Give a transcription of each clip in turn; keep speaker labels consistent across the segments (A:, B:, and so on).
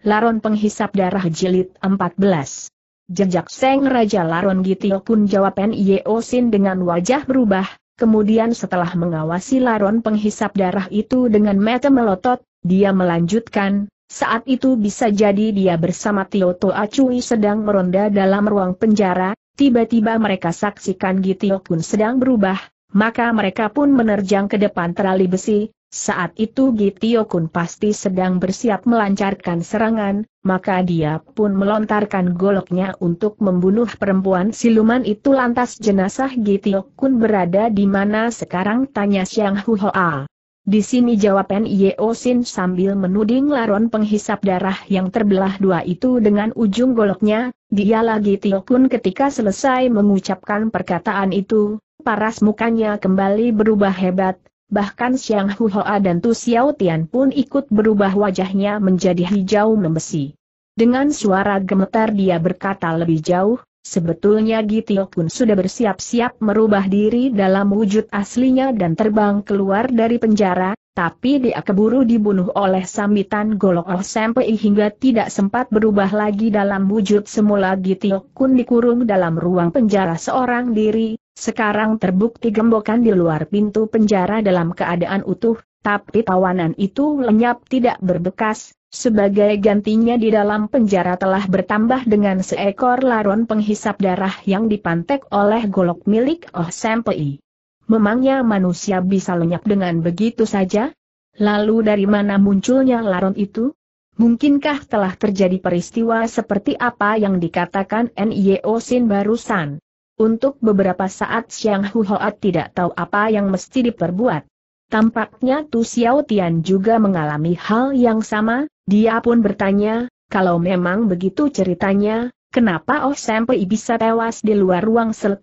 A: Laron Penghisap Darah Jilid 14. Jejak Seng Raja Laron Gitio pun jawab Nio Sin dengan wajah berubah, kemudian setelah mengawasi Laron Penghisap Darah itu dengan mata melotot, dia melanjutkan, saat itu bisa jadi dia bersama Tio Toa Cui sedang meronda dalam ruang penjara, tiba-tiba mereka saksikan Gitio pun sedang berubah, maka mereka pun menerjang ke depan terali besi, saat itu Gitio Kun pasti sedang bersiap melancarkan serangan, maka dia pun melontarkan goloknya untuk membunuh perempuan siluman itu lantas jenazah Gitio Kun berada di mana sekarang tanya Siang Huhoa. Di sini jawab Yeo Sin sambil menuding laron penghisap darah yang terbelah dua itu dengan ujung goloknya, dia lagi Tio Kun ketika selesai mengucapkan perkataan itu, paras mukanya kembali berubah hebat, bahkan Xiang Huoa dan Tu Xiao Tian pun ikut berubah wajahnya menjadi hijau membesi. Dengan suara gemetar dia berkata lebih jauh, sebetulnya Gitio pun sudah bersiap-siap merubah diri dalam wujud aslinya dan terbang keluar dari penjara, tapi dia keburu dibunuh oleh sambitan golok Oh sampai hingga tidak sempat berubah lagi dalam wujud semula Gitio pun dikurung dalam ruang penjara seorang diri, sekarang terbukti gembokan di luar pintu penjara dalam keadaan utuh, tapi tawanan itu lenyap tidak berbekas, sebagai gantinya di dalam penjara telah bertambah dengan seekor laron penghisap darah yang dipantek oleh golok milik Oh Sempei. Memangnya manusia bisa lenyap dengan begitu saja? Lalu dari mana munculnya laron itu? Mungkinkah telah terjadi peristiwa seperti apa yang dikatakan N.Y.O. Sin barusan? Untuk beberapa saat Xiang Huhoat tidak tahu apa yang mesti diperbuat. Tampaknya Tu Xiao Tian juga mengalami hal yang sama, dia pun bertanya, kalau memang begitu ceritanya, kenapa Oh Sampai bisa tewas di luar ruang sel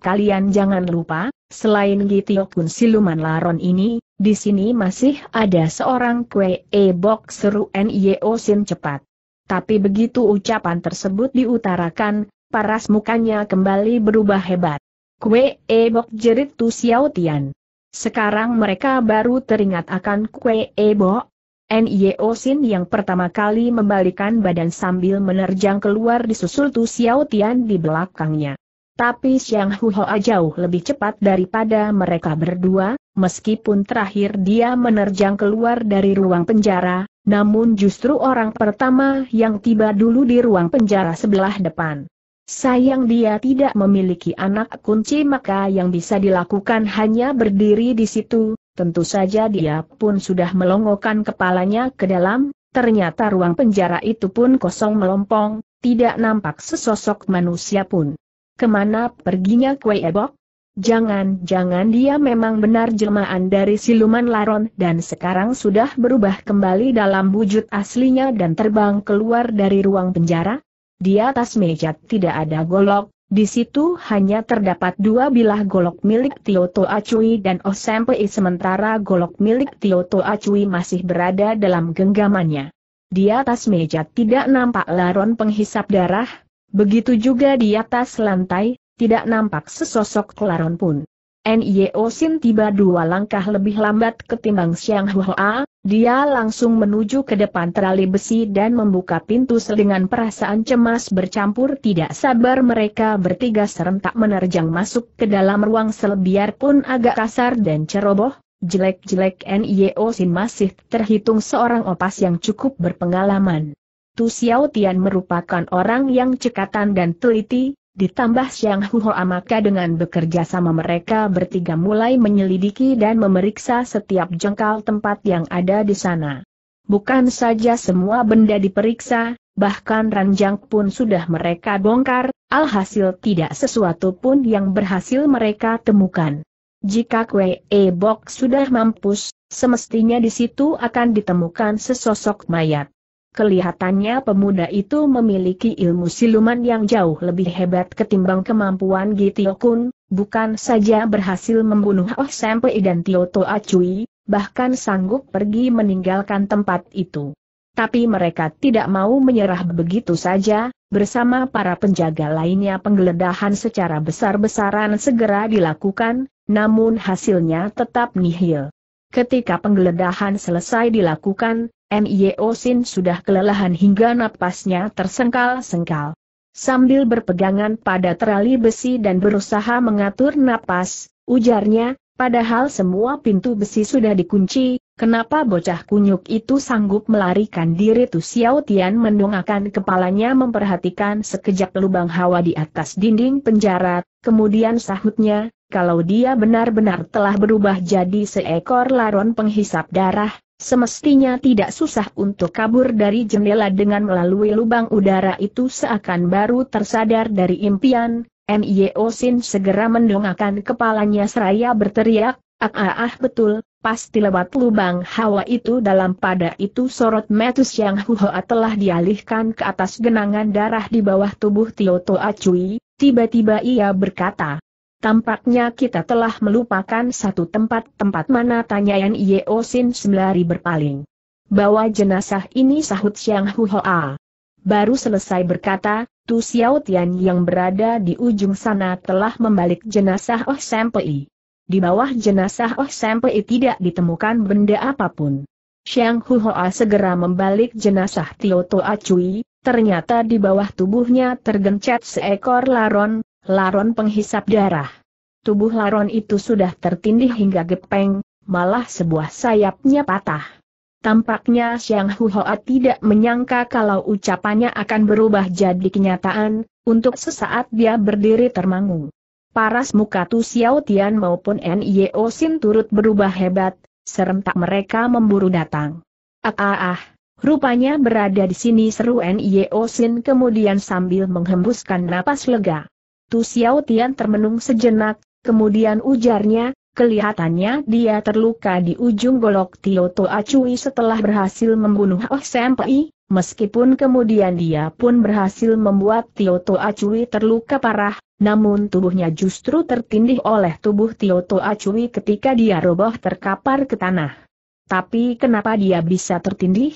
A: jangan lupa, selain Gitiokun siluman laron ini, di sini masih ada seorang kue e box seru Nio Sin cepat. Tapi begitu ucapan tersebut diutarakan, paras mukanya kembali berubah hebat. Kue ebok jerit Tu Xiao Tian. Sekarang mereka baru teringat akan kue ebok. Nio Sin yang pertama kali membalikan badan sambil menerjang keluar disusul Tu Xiao Tian di belakangnya. Tapi Xiang Huoa jauh lebih cepat daripada mereka berdua, meskipun terakhir dia menerjang keluar dari ruang penjara, namun justru orang pertama yang tiba dulu di ruang penjara sebelah depan. Sayang dia tidak memiliki anak kunci maka yang bisa dilakukan hanya berdiri di situ, tentu saja dia pun sudah melongokkan kepalanya ke dalam, ternyata ruang penjara itu pun kosong melompong, tidak nampak sesosok manusia pun. Kemana perginya kue ebok? Jangan-jangan dia memang benar jelmaan dari siluman laron dan sekarang sudah berubah kembali dalam wujud aslinya dan terbang keluar dari ruang penjara? Di atas meja tidak ada golok, di situ hanya terdapat dua bilah golok milik Tio To Acui dan Osempei sementara golok milik Tio To Acui masih berada dalam genggamannya. Di atas meja tidak nampak laron penghisap darah, begitu juga di atas lantai, tidak nampak sesosok laron pun. Nio Sin tiba dua langkah lebih lambat ketimbang Siang Hua dia langsung menuju ke depan terali besi dan membuka pintu dengan perasaan cemas bercampur tidak sabar mereka bertiga serentak menerjang masuk ke dalam ruang sel biarpun agak kasar dan ceroboh, jelek-jelek N.I.O. Sin masih terhitung seorang opas yang cukup berpengalaman. Tu Xiao Tian merupakan orang yang cekatan dan teliti, Ditambah siang Huhoa maka dengan bekerja sama mereka bertiga mulai menyelidiki dan memeriksa setiap jengkal tempat yang ada di sana. Bukan saja semua benda diperiksa, bahkan ranjang pun sudah mereka bongkar, alhasil tidak sesuatu pun yang berhasil mereka temukan. Jika Kue E Box sudah mampus, semestinya di situ akan ditemukan sesosok mayat. Kelihatannya pemuda itu memiliki ilmu siluman yang jauh lebih hebat ketimbang kemampuan Gitio Kun, bukan saja berhasil membunuh Oh Sempei dan Tio To Acui, bahkan sanggup pergi meninggalkan tempat itu. Tapi mereka tidak mau menyerah begitu saja, bersama para penjaga lainnya penggeledahan secara besar-besaran segera dilakukan, namun hasilnya tetap nihil. Ketika penggeledahan selesai dilakukan, Mio Sin sudah kelelahan hingga napasnya tersengkal-sengkal. Sambil berpegangan pada terali besi dan berusaha mengatur napas, ujarnya, padahal semua pintu besi sudah dikunci, kenapa bocah kunyuk itu sanggup melarikan diri Tu Xiao Tian mendongakkan kepalanya memperhatikan sekejap lubang hawa di atas dinding penjara, kemudian sahutnya, kalau dia benar-benar telah berubah jadi seekor laron penghisap darah, semestinya tidak susah untuk kabur dari jendela dengan melalui lubang udara itu seakan baru tersadar dari impian, Mio Sin segera mendongakkan kepalanya seraya berteriak, ah ah ah betul, pasti lewat lubang hawa itu dalam pada itu sorot metus yang huhoa telah dialihkan ke atas genangan darah di bawah tubuh Tio Toa Cui, tiba-tiba ia berkata. Tampaknya kita telah melupakan satu tempat tempat mana tanya Yeo Sin sembari berpaling. Bawa jenazah ini sahut Hu Hoa. Baru selesai berkata, Tu Xiao Tian yang berada di ujung sana telah membalik jenazah Oh Sempei. Di bawah jenazah Oh Sempei tidak ditemukan benda apapun. Hu Hoa segera membalik jenazah Tio Toa Cui, ternyata di bawah tubuhnya tergencet seekor laron, laron penghisap darah. Tubuh laron itu sudah tertindih hingga gepeng, malah sebuah sayapnya patah. Tampaknya Xiang Huhoa tidak menyangka kalau ucapannya akan berubah jadi kenyataan, untuk sesaat dia berdiri termangu. Paras muka Tu Xiao Tian maupun N.I.O. Sin turut berubah hebat, serentak mereka memburu datang. Ah ah ah, rupanya berada di sini seru N.I.O. Sin kemudian sambil menghembuskan napas lega. Tu Xiao Tian termenung sejenak, kemudian ujarnya, kelihatannya dia terluka di ujung golok Tio To Acui setelah berhasil membunuh Oh meskipun kemudian dia pun berhasil membuat Tio To Acui terluka parah, namun tubuhnya justru tertindih oleh tubuh Tio Toa ketika dia roboh terkapar ke tanah. Tapi kenapa dia bisa tertindih?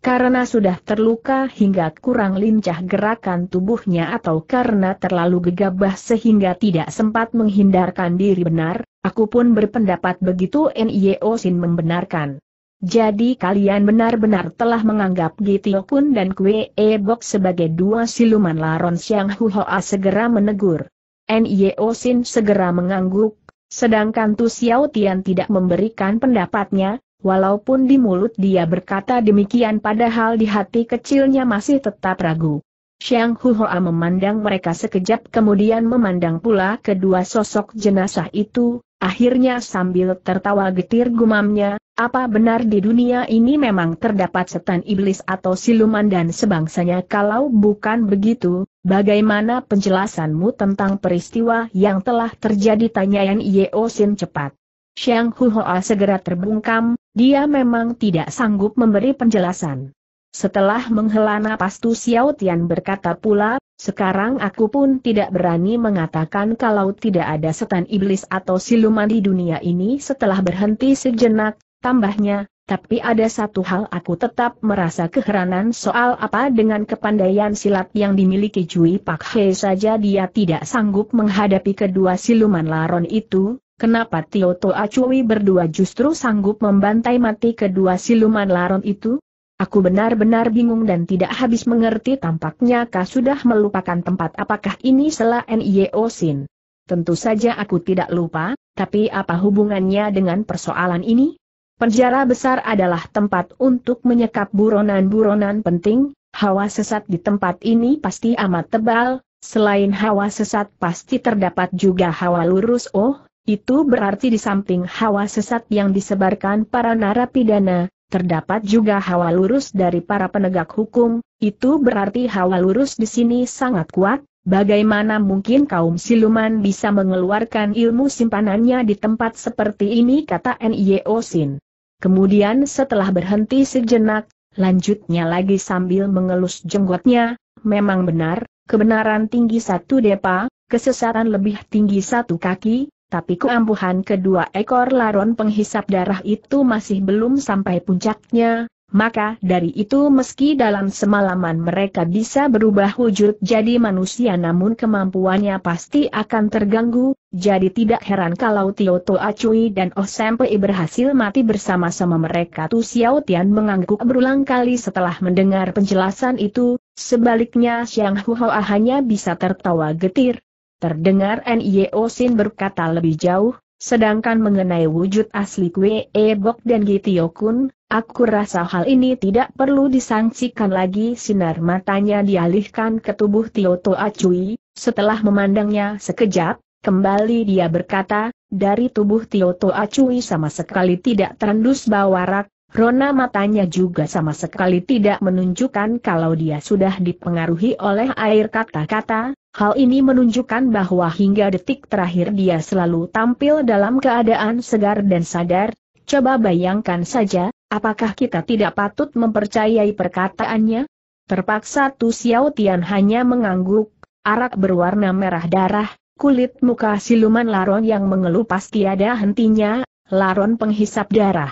A: Karena sudah terluka hingga kurang lincah gerakan tubuhnya atau karena terlalu gegabah sehingga tidak sempat menghindarkan diri benar, aku pun berpendapat begitu N.I.O. Sin membenarkan. Jadi kalian benar-benar telah menganggap Gitio Kun dan Kue E Bok sebagai dua siluman laron Siang Huhoa segera menegur. N.I.O. Sin segera mengangguk, sedangkan Tu Xiao Tian tidak memberikan pendapatnya, Walaupun di mulut dia berkata demikian padahal di hati kecilnya masih tetap ragu. Xiang Huhoa memandang mereka sekejap kemudian memandang pula kedua sosok jenazah itu, akhirnya sambil tertawa getir gumamnya, apa benar di dunia ini memang terdapat setan iblis atau siluman dan sebangsanya kalau bukan begitu, bagaimana penjelasanmu tentang peristiwa yang telah terjadi tanya Yan Yeo Sin cepat. Xiang Huoa segera terbungkam, dia memang tidak sanggup memberi penjelasan. Setelah menghela napas Tu Xiao Tian berkata pula, sekarang aku pun tidak berani mengatakan kalau tidak ada setan iblis atau siluman di dunia ini setelah berhenti sejenak, tambahnya, tapi ada satu hal aku tetap merasa keheranan soal apa dengan kepandaian silat yang dimiliki Jui Pak He saja dia tidak sanggup menghadapi kedua siluman laron itu, Kenapa Tio To Acui berdua justru sanggup membantai mati kedua siluman laron itu? Aku benar-benar bingung dan tidak habis mengerti tampaknya kah sudah melupakan tempat apakah ini selah N.I.O. Sin. Tentu saja aku tidak lupa, tapi apa hubungannya dengan persoalan ini? Penjara besar adalah tempat untuk menyekap buronan-buronan penting, hawa sesat di tempat ini pasti amat tebal, selain hawa sesat pasti terdapat juga hawa lurus oh, itu berarti di samping hawa sesat yang disebarkan para narapidana, terdapat juga hawa lurus dari para penegak hukum, itu berarti hawa lurus di sini sangat kuat, Bagaimana mungkin kaum siluman bisa mengeluarkan ilmu simpanannya di tempat seperti ini kata N.I.O. Sin. Kemudian setelah berhenti sejenak, lanjutnya lagi sambil mengelus jenggotnya, memang benar, kebenaran tinggi satu depa, kesesatan lebih tinggi satu kaki, tapi keampuhan kedua ekor laron penghisap darah itu masih belum sampai puncaknya, maka dari itu meski dalam semalaman mereka bisa berubah wujud jadi manusia namun kemampuannya pasti akan terganggu, jadi tidak heran kalau Tio To Acui dan Oh Sempei berhasil mati bersama-sama mereka Tu Xiao Tian mengangguk berulang kali setelah mendengar penjelasan itu, sebaliknya Xiang Huoa hanya bisa tertawa getir, Terdengar Nio Sin berkata lebih jauh, sedangkan mengenai wujud asli Kwe e, Bok dan Gitio Kun, aku rasa hal ini tidak perlu disangsikan lagi sinar matanya dialihkan ke tubuh Tio To Acui, setelah memandangnya sekejap, Kembali dia berkata, dari tubuh Tioto Acui sama sekali tidak terendus bawarak, rona matanya juga sama sekali tidak menunjukkan kalau dia sudah dipengaruhi oleh air kata-kata, Hal ini menunjukkan bahwa hingga detik terakhir dia selalu tampil dalam keadaan segar dan sadar, coba bayangkan saja, apakah kita tidak patut mempercayai perkataannya? Terpaksa Tu Xiao Tian hanya mengangguk, arak berwarna merah darah, kulit muka siluman laron yang mengelupas tiada hentinya, laron penghisap darah.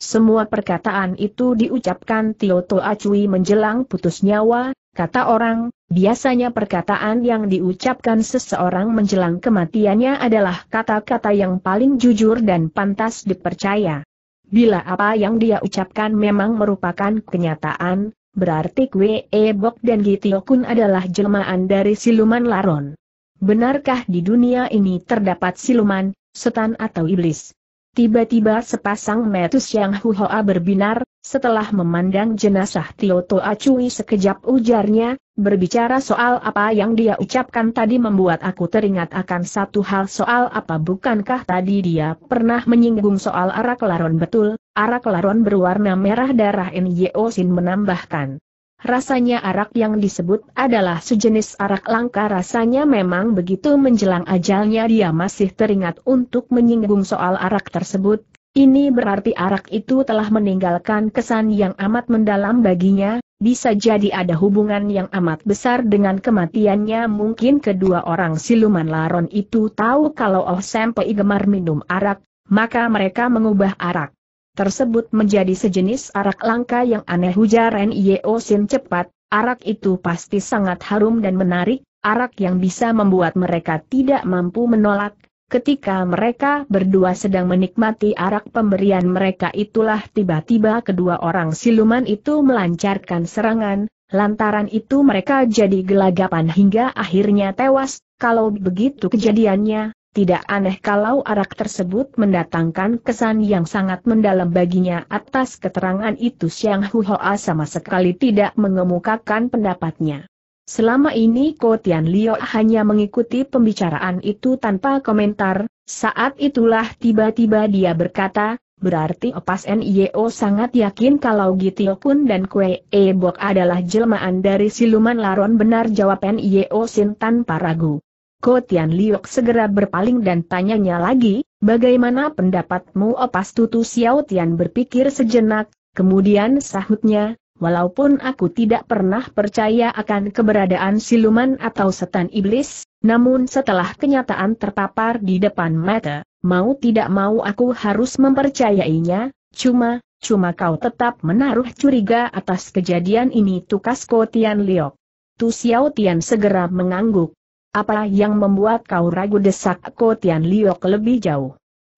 A: Semua perkataan itu diucapkan Tio Toa Cui menjelang putus nyawa, kata orang, Biasanya perkataan yang diucapkan seseorang menjelang kematiannya adalah kata-kata yang paling jujur dan pantas dipercaya. Bila apa yang dia ucapkan memang merupakan kenyataan, berarti Kwe Bok dan Kun adalah jelmaan dari siluman Laron. Benarkah di dunia ini terdapat siluman, setan atau iblis? Tiba-tiba sepasang metus yang huhoa berbinar, setelah memandang jenazah Tio To Acui sekejap ujarnya, berbicara soal apa yang dia ucapkan tadi membuat aku teringat akan satu hal soal apa bukankah tadi dia pernah menyinggung soal arak laron betul, arak laron berwarna merah darah N.Y.O. Sin menambahkan. Rasanya arak yang disebut adalah sejenis arak langka rasanya memang begitu menjelang ajalnya dia masih teringat untuk menyinggung soal arak tersebut, ini berarti arak itu telah meninggalkan kesan yang amat mendalam baginya, bisa jadi ada hubungan yang amat besar dengan kematiannya mungkin kedua orang siluman laron itu tahu kalau Oh Sempoi gemar minum arak, maka mereka mengubah arak tersebut menjadi sejenis arak langka yang aneh hujar Yeo Sin cepat, arak itu pasti sangat harum dan menarik, arak yang bisa membuat mereka tidak mampu menolak, Ketika mereka berdua sedang menikmati arak pemberian mereka itulah tiba-tiba kedua orang siluman itu melancarkan serangan, lantaran itu mereka jadi gelagapan hingga akhirnya tewas, kalau begitu kejadiannya, tidak aneh kalau arak tersebut mendatangkan kesan yang sangat mendalam baginya atas keterangan itu Siang Huhoa sama sekali tidak mengemukakan pendapatnya. Selama ini Ko Tian Lio hanya mengikuti pembicaraan itu tanpa komentar, saat itulah tiba-tiba dia berkata, berarti Opas Nio sangat yakin kalau Gitio Kun dan Kue E Bok adalah jelmaan dari siluman laron benar jawab Nio Sin tanpa ragu. Ko Tian Liok segera berpaling dan tanyanya lagi, bagaimana pendapatmu Opas Tutu Xiao Tian berpikir sejenak, kemudian sahutnya, Walaupun aku tidak pernah percaya akan keberadaan siluman atau setan iblis, namun setelah kenyataan terpapar di depan mata, mau tidak mau aku harus mempercayainya, cuma, cuma kau tetap menaruh curiga atas kejadian ini tukas Kotian Liok. Tu Xiao Tian segera mengangguk. Apa yang membuat kau ragu desak Kotian Liok lebih jauh?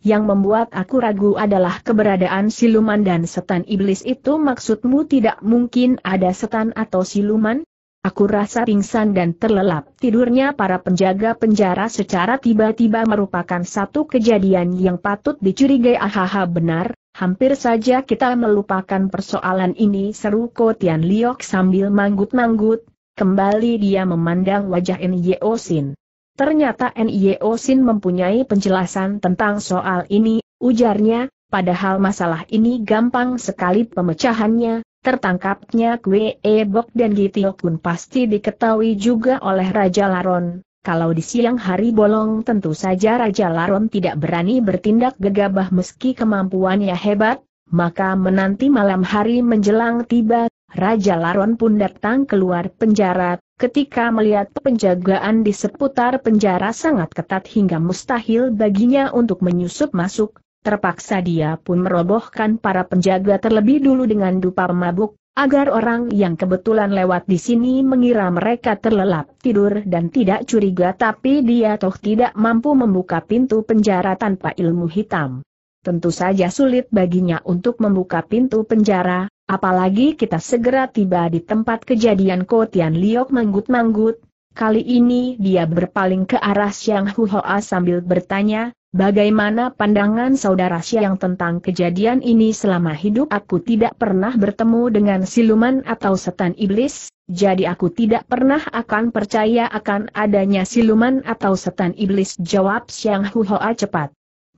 A: Yang membuat aku ragu adalah keberadaan siluman dan setan iblis itu maksudmu tidak mungkin ada setan atau siluman? Aku rasa pingsan dan terlelap tidurnya para penjaga penjara secara tiba-tiba merupakan satu kejadian yang patut dicurigai ahaha benar, hampir saja kita melupakan persoalan ini seru Kotian Liok sambil manggut-manggut, kembali dia memandang wajah N. Ternyata NIO Sin mempunyai penjelasan tentang soal ini, ujarnya, padahal masalah ini gampang sekali pemecahannya, tertangkapnya Kwe e Bok dan Gitio pun pasti diketahui juga oleh Raja Laron. Kalau di siang hari bolong tentu saja Raja Laron tidak berani bertindak gegabah meski kemampuannya hebat, maka menanti malam hari menjelang tiba, Raja Laron pun datang keluar penjara, ketika melihat penjagaan di seputar penjara sangat ketat hingga mustahil baginya untuk menyusup masuk, terpaksa dia pun merobohkan para penjaga terlebih dulu dengan dupa mabuk, agar orang yang kebetulan lewat di sini mengira mereka terlelap tidur dan tidak curiga tapi dia toh tidak mampu membuka pintu penjara tanpa ilmu hitam. Tentu saja sulit baginya untuk membuka pintu penjara, Apalagi kita segera tiba di tempat kejadian Kotian Liok manggut-manggut, kali ini dia berpaling ke arah Siang Huhoa sambil bertanya, bagaimana pandangan saudara Siang tentang kejadian ini selama hidup aku tidak pernah bertemu dengan siluman atau setan iblis, jadi aku tidak pernah akan percaya akan adanya siluman atau setan iblis jawab Siang Huhoa cepat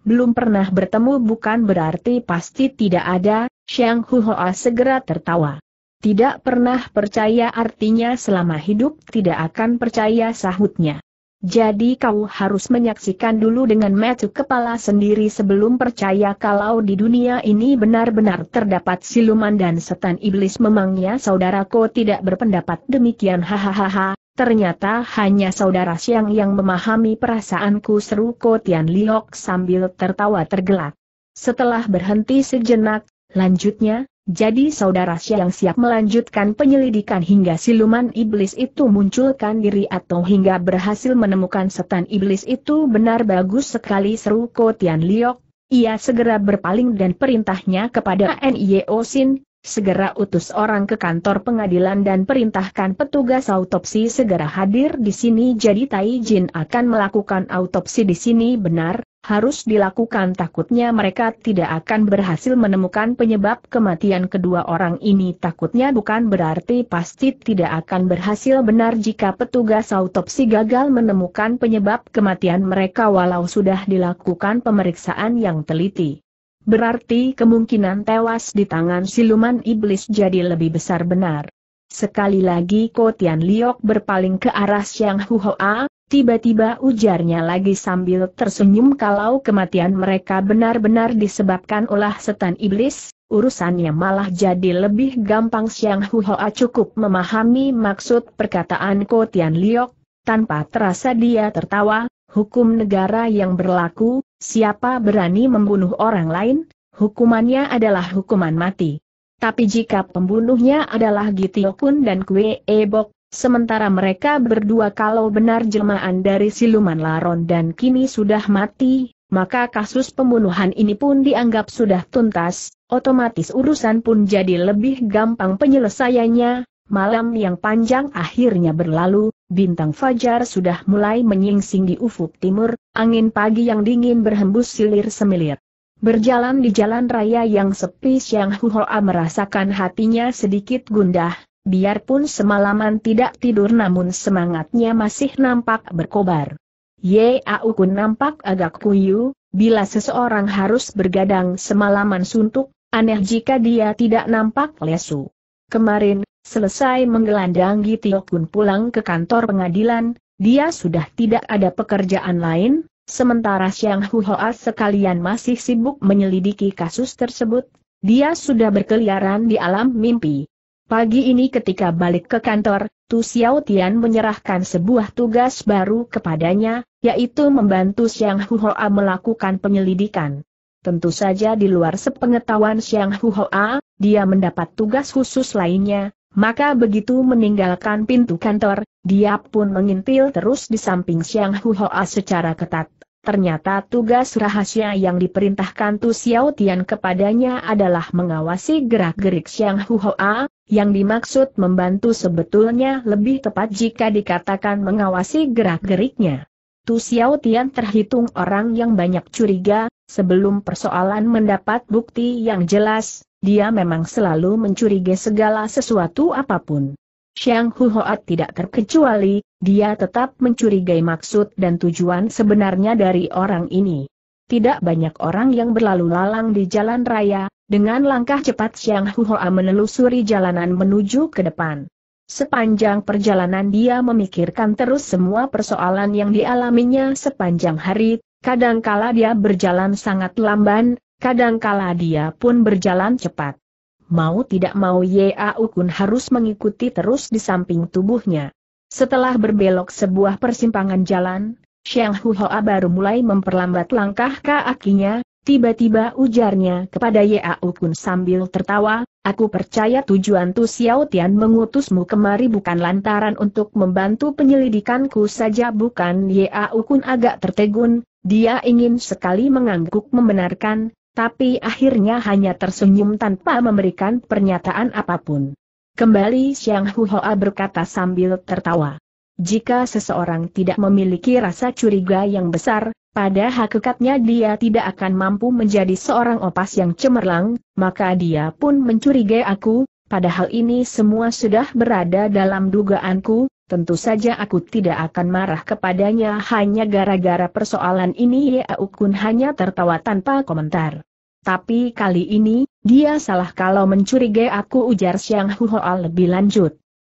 A: belum pernah bertemu bukan berarti pasti tidak ada, Xiang Huhoa segera tertawa. Tidak pernah percaya artinya selama hidup tidak akan percaya sahutnya. Jadi kau harus menyaksikan dulu dengan metu kepala sendiri sebelum percaya kalau di dunia ini benar-benar terdapat siluman dan setan iblis memangnya saudaraku tidak berpendapat demikian hahaha, Ternyata hanya saudara Siang yang memahami perasaanku seru Ko Tian Liok sambil tertawa tergelak. Setelah berhenti sejenak, lanjutnya, jadi saudara Siang siap melanjutkan penyelidikan hingga siluman iblis itu munculkan diri atau hingga berhasil menemukan setan iblis itu benar bagus sekali seru Ko Tian Liok. Ia segera berpaling dan perintahnya kepada NIO Sin, segera utus orang ke kantor pengadilan dan perintahkan petugas autopsi segera hadir di sini jadi Tai Jin akan melakukan autopsi di sini benar, harus dilakukan takutnya mereka tidak akan berhasil menemukan penyebab kematian kedua orang ini takutnya bukan berarti pasti tidak akan berhasil benar jika petugas autopsi gagal menemukan penyebab kematian mereka walau sudah dilakukan pemeriksaan yang teliti berarti kemungkinan tewas di tangan siluman iblis jadi lebih besar benar. Sekali lagi Kotian Liok berpaling ke arah Siang Huhoa, tiba-tiba ujarnya lagi sambil tersenyum kalau kematian mereka benar-benar disebabkan oleh setan iblis, urusannya malah jadi lebih gampang Siang Huhoa cukup memahami maksud perkataan Kotian Liok, tanpa terasa dia tertawa, hukum negara yang berlaku, Siapa berani membunuh orang lain, hukumannya adalah hukuman mati. Tapi jika pembunuhnya adalah Gitiokun dan Kue Ebok, sementara mereka berdua kalau benar jelmaan dari siluman laron dan kini sudah mati, maka kasus pembunuhan ini pun dianggap sudah tuntas, otomatis urusan pun jadi lebih gampang penyelesaiannya, Malam yang panjang akhirnya berlalu, bintang fajar sudah mulai menyingsing di ufuk timur, angin pagi yang dingin berhembus silir semilir. Berjalan di jalan raya yang sepi Siang Huhoa merasakan hatinya sedikit gundah, biarpun semalaman tidak tidur namun semangatnya masih nampak berkobar. Yau Kun nampak agak kuyu, bila seseorang harus bergadang semalaman suntuk, aneh jika dia tidak nampak lesu. Kemarin, Selesai menggelandang Gitiok pun pulang ke kantor pengadilan, dia sudah tidak ada pekerjaan lain, sementara Xiang Huhoa sekalian masih sibuk menyelidiki kasus tersebut, dia sudah berkeliaran di alam mimpi. Pagi ini ketika balik ke kantor, Tu Xiao Tian menyerahkan sebuah tugas baru kepadanya, yaitu membantu Xiang Huhoa melakukan penyelidikan. Tentu saja di luar sepengetahuan Xiang Huhoa, dia mendapat tugas khusus lainnya, maka begitu meninggalkan pintu kantor, dia pun mengintil terus di samping Xiang Huoa secara ketat. Ternyata tugas rahasia yang diperintahkan Tu Xiao Tian kepadanya adalah mengawasi gerak-gerik Xiang Huoa, yang dimaksud membantu sebetulnya lebih tepat jika dikatakan mengawasi gerak-geriknya. Tu Xiao Tian terhitung orang yang banyak curiga, sebelum persoalan mendapat bukti yang jelas, dia memang selalu mencurigai segala sesuatu apapun. Xiang Huhoat tidak terkecuali, dia tetap mencurigai maksud dan tujuan sebenarnya dari orang ini. Tidak banyak orang yang berlalu lalang di jalan raya, dengan langkah cepat Xiang Huhoa menelusuri jalanan menuju ke depan. Sepanjang perjalanan dia memikirkan terus semua persoalan yang dialaminya sepanjang hari, kadangkala dia berjalan sangat lamban, Kadangkala dia pun berjalan cepat. Mau tidak mau Ye Kun harus mengikuti terus di samping tubuhnya. Setelah berbelok sebuah persimpangan jalan, Xiang Huoa baru mulai memperlambat langkah kakinya, tiba-tiba ujarnya kepada Ye Kun sambil tertawa, Aku percaya tujuan Tu Xiao Tian mengutusmu kemari bukan lantaran untuk membantu penyelidikanku saja bukan Ye Kun agak tertegun, dia ingin sekali mengangguk membenarkan, tapi akhirnya hanya tersenyum tanpa memberikan pernyataan apapun. Kembali Xiang Hoa berkata sambil tertawa. Jika seseorang tidak memiliki rasa curiga yang besar, pada hakikatnya dia tidak akan mampu menjadi seorang opas yang cemerlang, maka dia pun mencurigai aku, padahal ini semua sudah berada dalam dugaanku, tentu saja aku tidak akan marah kepadanya hanya gara-gara persoalan ini Yau hanya tertawa tanpa komentar tapi kali ini, dia salah kalau mencurigai aku ujar Xiang Huhoal lebih lanjut.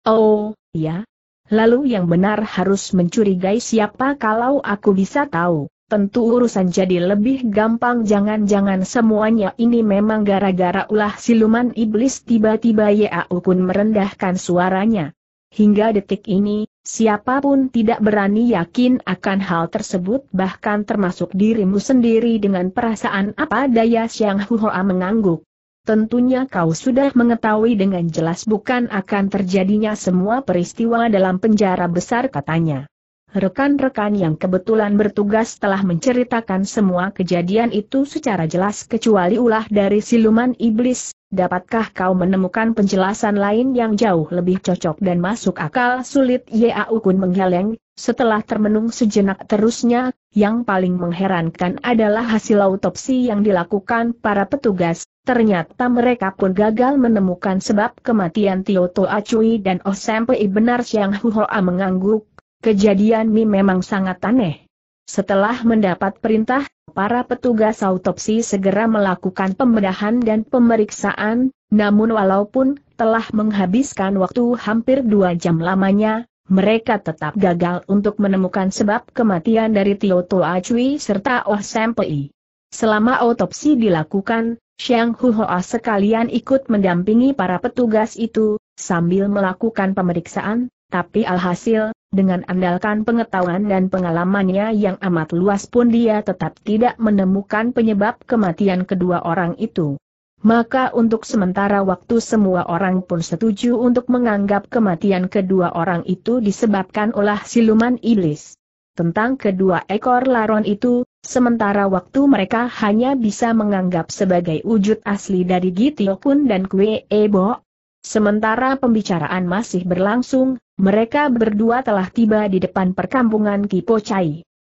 A: Oh, ya? Lalu yang benar harus mencurigai siapa kalau aku bisa tahu, tentu urusan jadi lebih gampang jangan-jangan semuanya ini memang gara-gara ulah siluman iblis tiba-tiba Yau pun merendahkan suaranya. Hingga detik ini, siapapun tidak berani yakin akan hal tersebut bahkan termasuk dirimu sendiri dengan perasaan apa daya Siang Huhoa mengangguk. Tentunya kau sudah mengetahui dengan jelas bukan akan terjadinya semua peristiwa dalam penjara besar katanya. Rekan-rekan yang kebetulan bertugas telah menceritakan semua kejadian itu secara jelas kecuali ulah dari siluman iblis, Dapatkah kau menemukan penjelasan lain yang jauh lebih cocok dan masuk akal sulit Yau Kun menggeleng, setelah termenung sejenak terusnya, yang paling mengherankan adalah hasil autopsi yang dilakukan para petugas, ternyata mereka pun gagal menemukan sebab kematian Tio To Acui dan Oh Sampei benar Siang Huhoa mengangguk, kejadian ini memang sangat aneh. Setelah mendapat perintah, Para petugas autopsi segera melakukan pembedahan dan pemeriksaan, namun walaupun telah menghabiskan waktu hampir dua jam lamanya, mereka tetap gagal untuk menemukan sebab kematian dari Tio Toa Cui serta Oh Sempei. Selama autopsi dilakukan, Xiang Huhoa sekalian ikut mendampingi para petugas itu, sambil melakukan pemeriksaan, tapi alhasil, dengan andalkan pengetahuan dan pengalamannya yang amat luas pun dia tetap tidak menemukan penyebab kematian kedua orang itu. Maka untuk sementara waktu semua orang pun setuju untuk menganggap kematian kedua orang itu disebabkan oleh siluman iblis. Tentang kedua ekor laron itu, sementara waktu mereka hanya bisa menganggap sebagai wujud asli dari Gitiokun dan Kue Ebo, Sementara pembicaraan masih berlangsung, mereka berdua telah tiba di depan perkampungan Kipo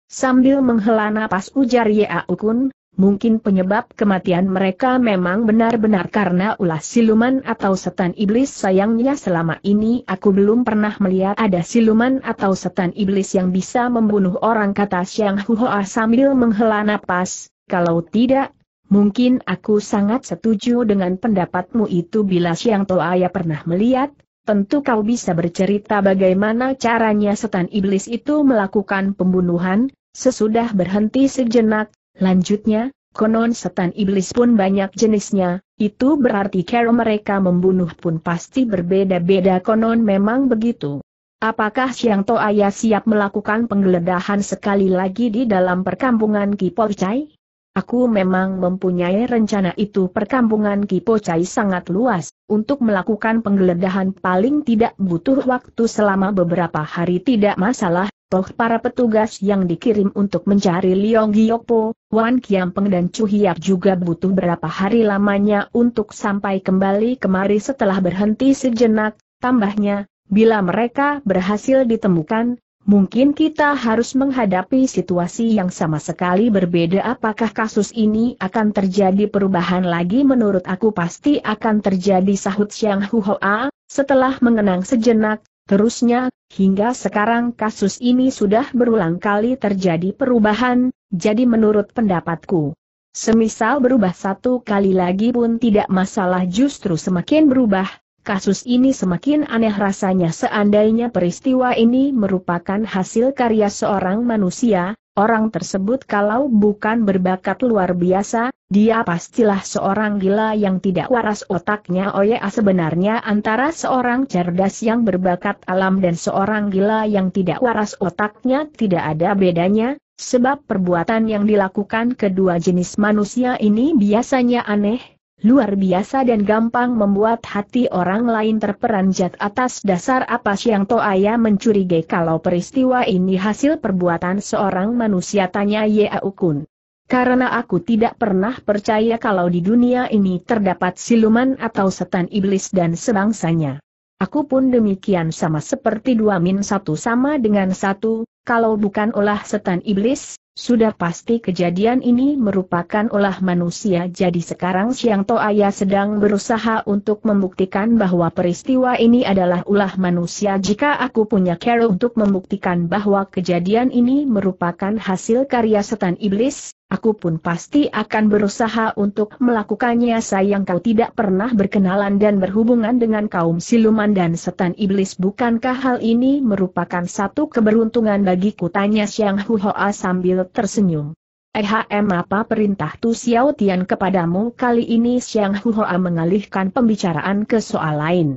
A: Sambil menghela napas ujar Yea Ukun, mungkin penyebab kematian mereka memang benar-benar karena ulah siluman atau setan iblis sayangnya selama ini aku belum pernah melihat ada siluman atau setan iblis yang bisa membunuh orang kata Xiang Huo sambil menghela napas, kalau tidak Mungkin aku sangat setuju dengan pendapatmu itu bila Siang Toaya pernah melihat, tentu kau bisa bercerita bagaimana caranya setan iblis itu melakukan pembunuhan, sesudah berhenti sejenak, lanjutnya, konon setan iblis pun banyak jenisnya, itu berarti cara mereka membunuh pun pasti berbeda-beda konon memang begitu. Apakah Siang Toaya siap melakukan penggeledahan sekali lagi di dalam perkampungan Kiporcai? Aku memang mempunyai rencana itu perkampungan Kipocai sangat luas, untuk melakukan penggeledahan paling tidak butuh waktu selama beberapa hari tidak masalah, toh para petugas yang dikirim untuk mencari Liong Giyopo, Wan Kiampeng dan Chu Hiap juga butuh berapa hari lamanya untuk sampai kembali kemari setelah berhenti sejenak, tambahnya, bila mereka berhasil ditemukan, mungkin kita harus menghadapi situasi yang sama sekali berbeda apakah kasus ini akan terjadi perubahan lagi menurut aku pasti akan terjadi sahut Siang Huhoa, setelah mengenang sejenak, terusnya, hingga sekarang kasus ini sudah berulang kali terjadi perubahan, jadi menurut pendapatku. Semisal berubah satu kali lagi pun tidak masalah justru semakin berubah, Kasus ini semakin aneh rasanya seandainya peristiwa ini merupakan hasil karya seorang manusia, orang tersebut kalau bukan berbakat luar biasa, dia pastilah seorang gila yang tidak waras otaknya Oya sebenarnya antara seorang cerdas yang berbakat alam dan seorang gila yang tidak waras otaknya tidak ada bedanya, sebab perbuatan yang dilakukan kedua jenis manusia ini biasanya aneh, luar biasa dan gampang membuat hati orang lain terperanjat atas dasar apa Siang Toaya mencurigai kalau peristiwa ini hasil perbuatan seorang manusia tanya Ya Kun. Karena aku tidak pernah percaya kalau di dunia ini terdapat siluman atau setan iblis dan sebangsanya. Aku pun demikian sama seperti dua min satu sama dengan satu, kalau bukan olah setan iblis, sudah pasti kejadian ini merupakan ulah manusia jadi sekarang Siang Toaya sedang berusaha untuk membuktikan bahwa peristiwa ini adalah ulah manusia jika aku punya care untuk membuktikan bahwa kejadian ini merupakan hasil karya setan iblis, Aku pun pasti akan berusaha untuk melakukannya sayang kau tidak pernah berkenalan dan berhubungan dengan kaum siluman dan setan iblis bukankah hal ini merupakan satu keberuntungan bagiku tanya Xiang Huoa sambil tersenyum. Ehm apa perintah Tu Xiao Tian kepadamu kali ini Xiang Huoa mengalihkan pembicaraan ke soal lain.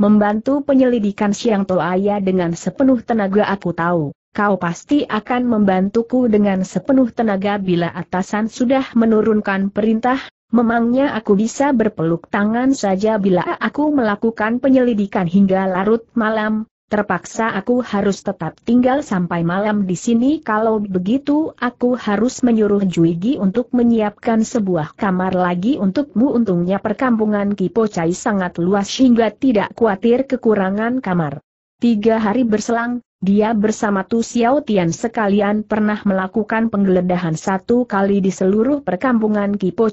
A: Membantu penyelidikan Siang Toaya dengan sepenuh tenaga aku tahu kau pasti akan membantuku dengan sepenuh tenaga bila atasan sudah menurunkan perintah, memangnya aku bisa berpeluk tangan saja bila aku melakukan penyelidikan hingga larut malam, terpaksa aku harus tetap tinggal sampai malam di sini kalau begitu aku harus menyuruh Juigi untuk menyiapkan sebuah kamar lagi untukmu untungnya perkampungan Kipocai sangat luas hingga tidak khawatir kekurangan kamar. Tiga hari berselang, dia bersama Tu Xiao Tian sekalian pernah melakukan penggeledahan satu kali di seluruh perkampungan Kipo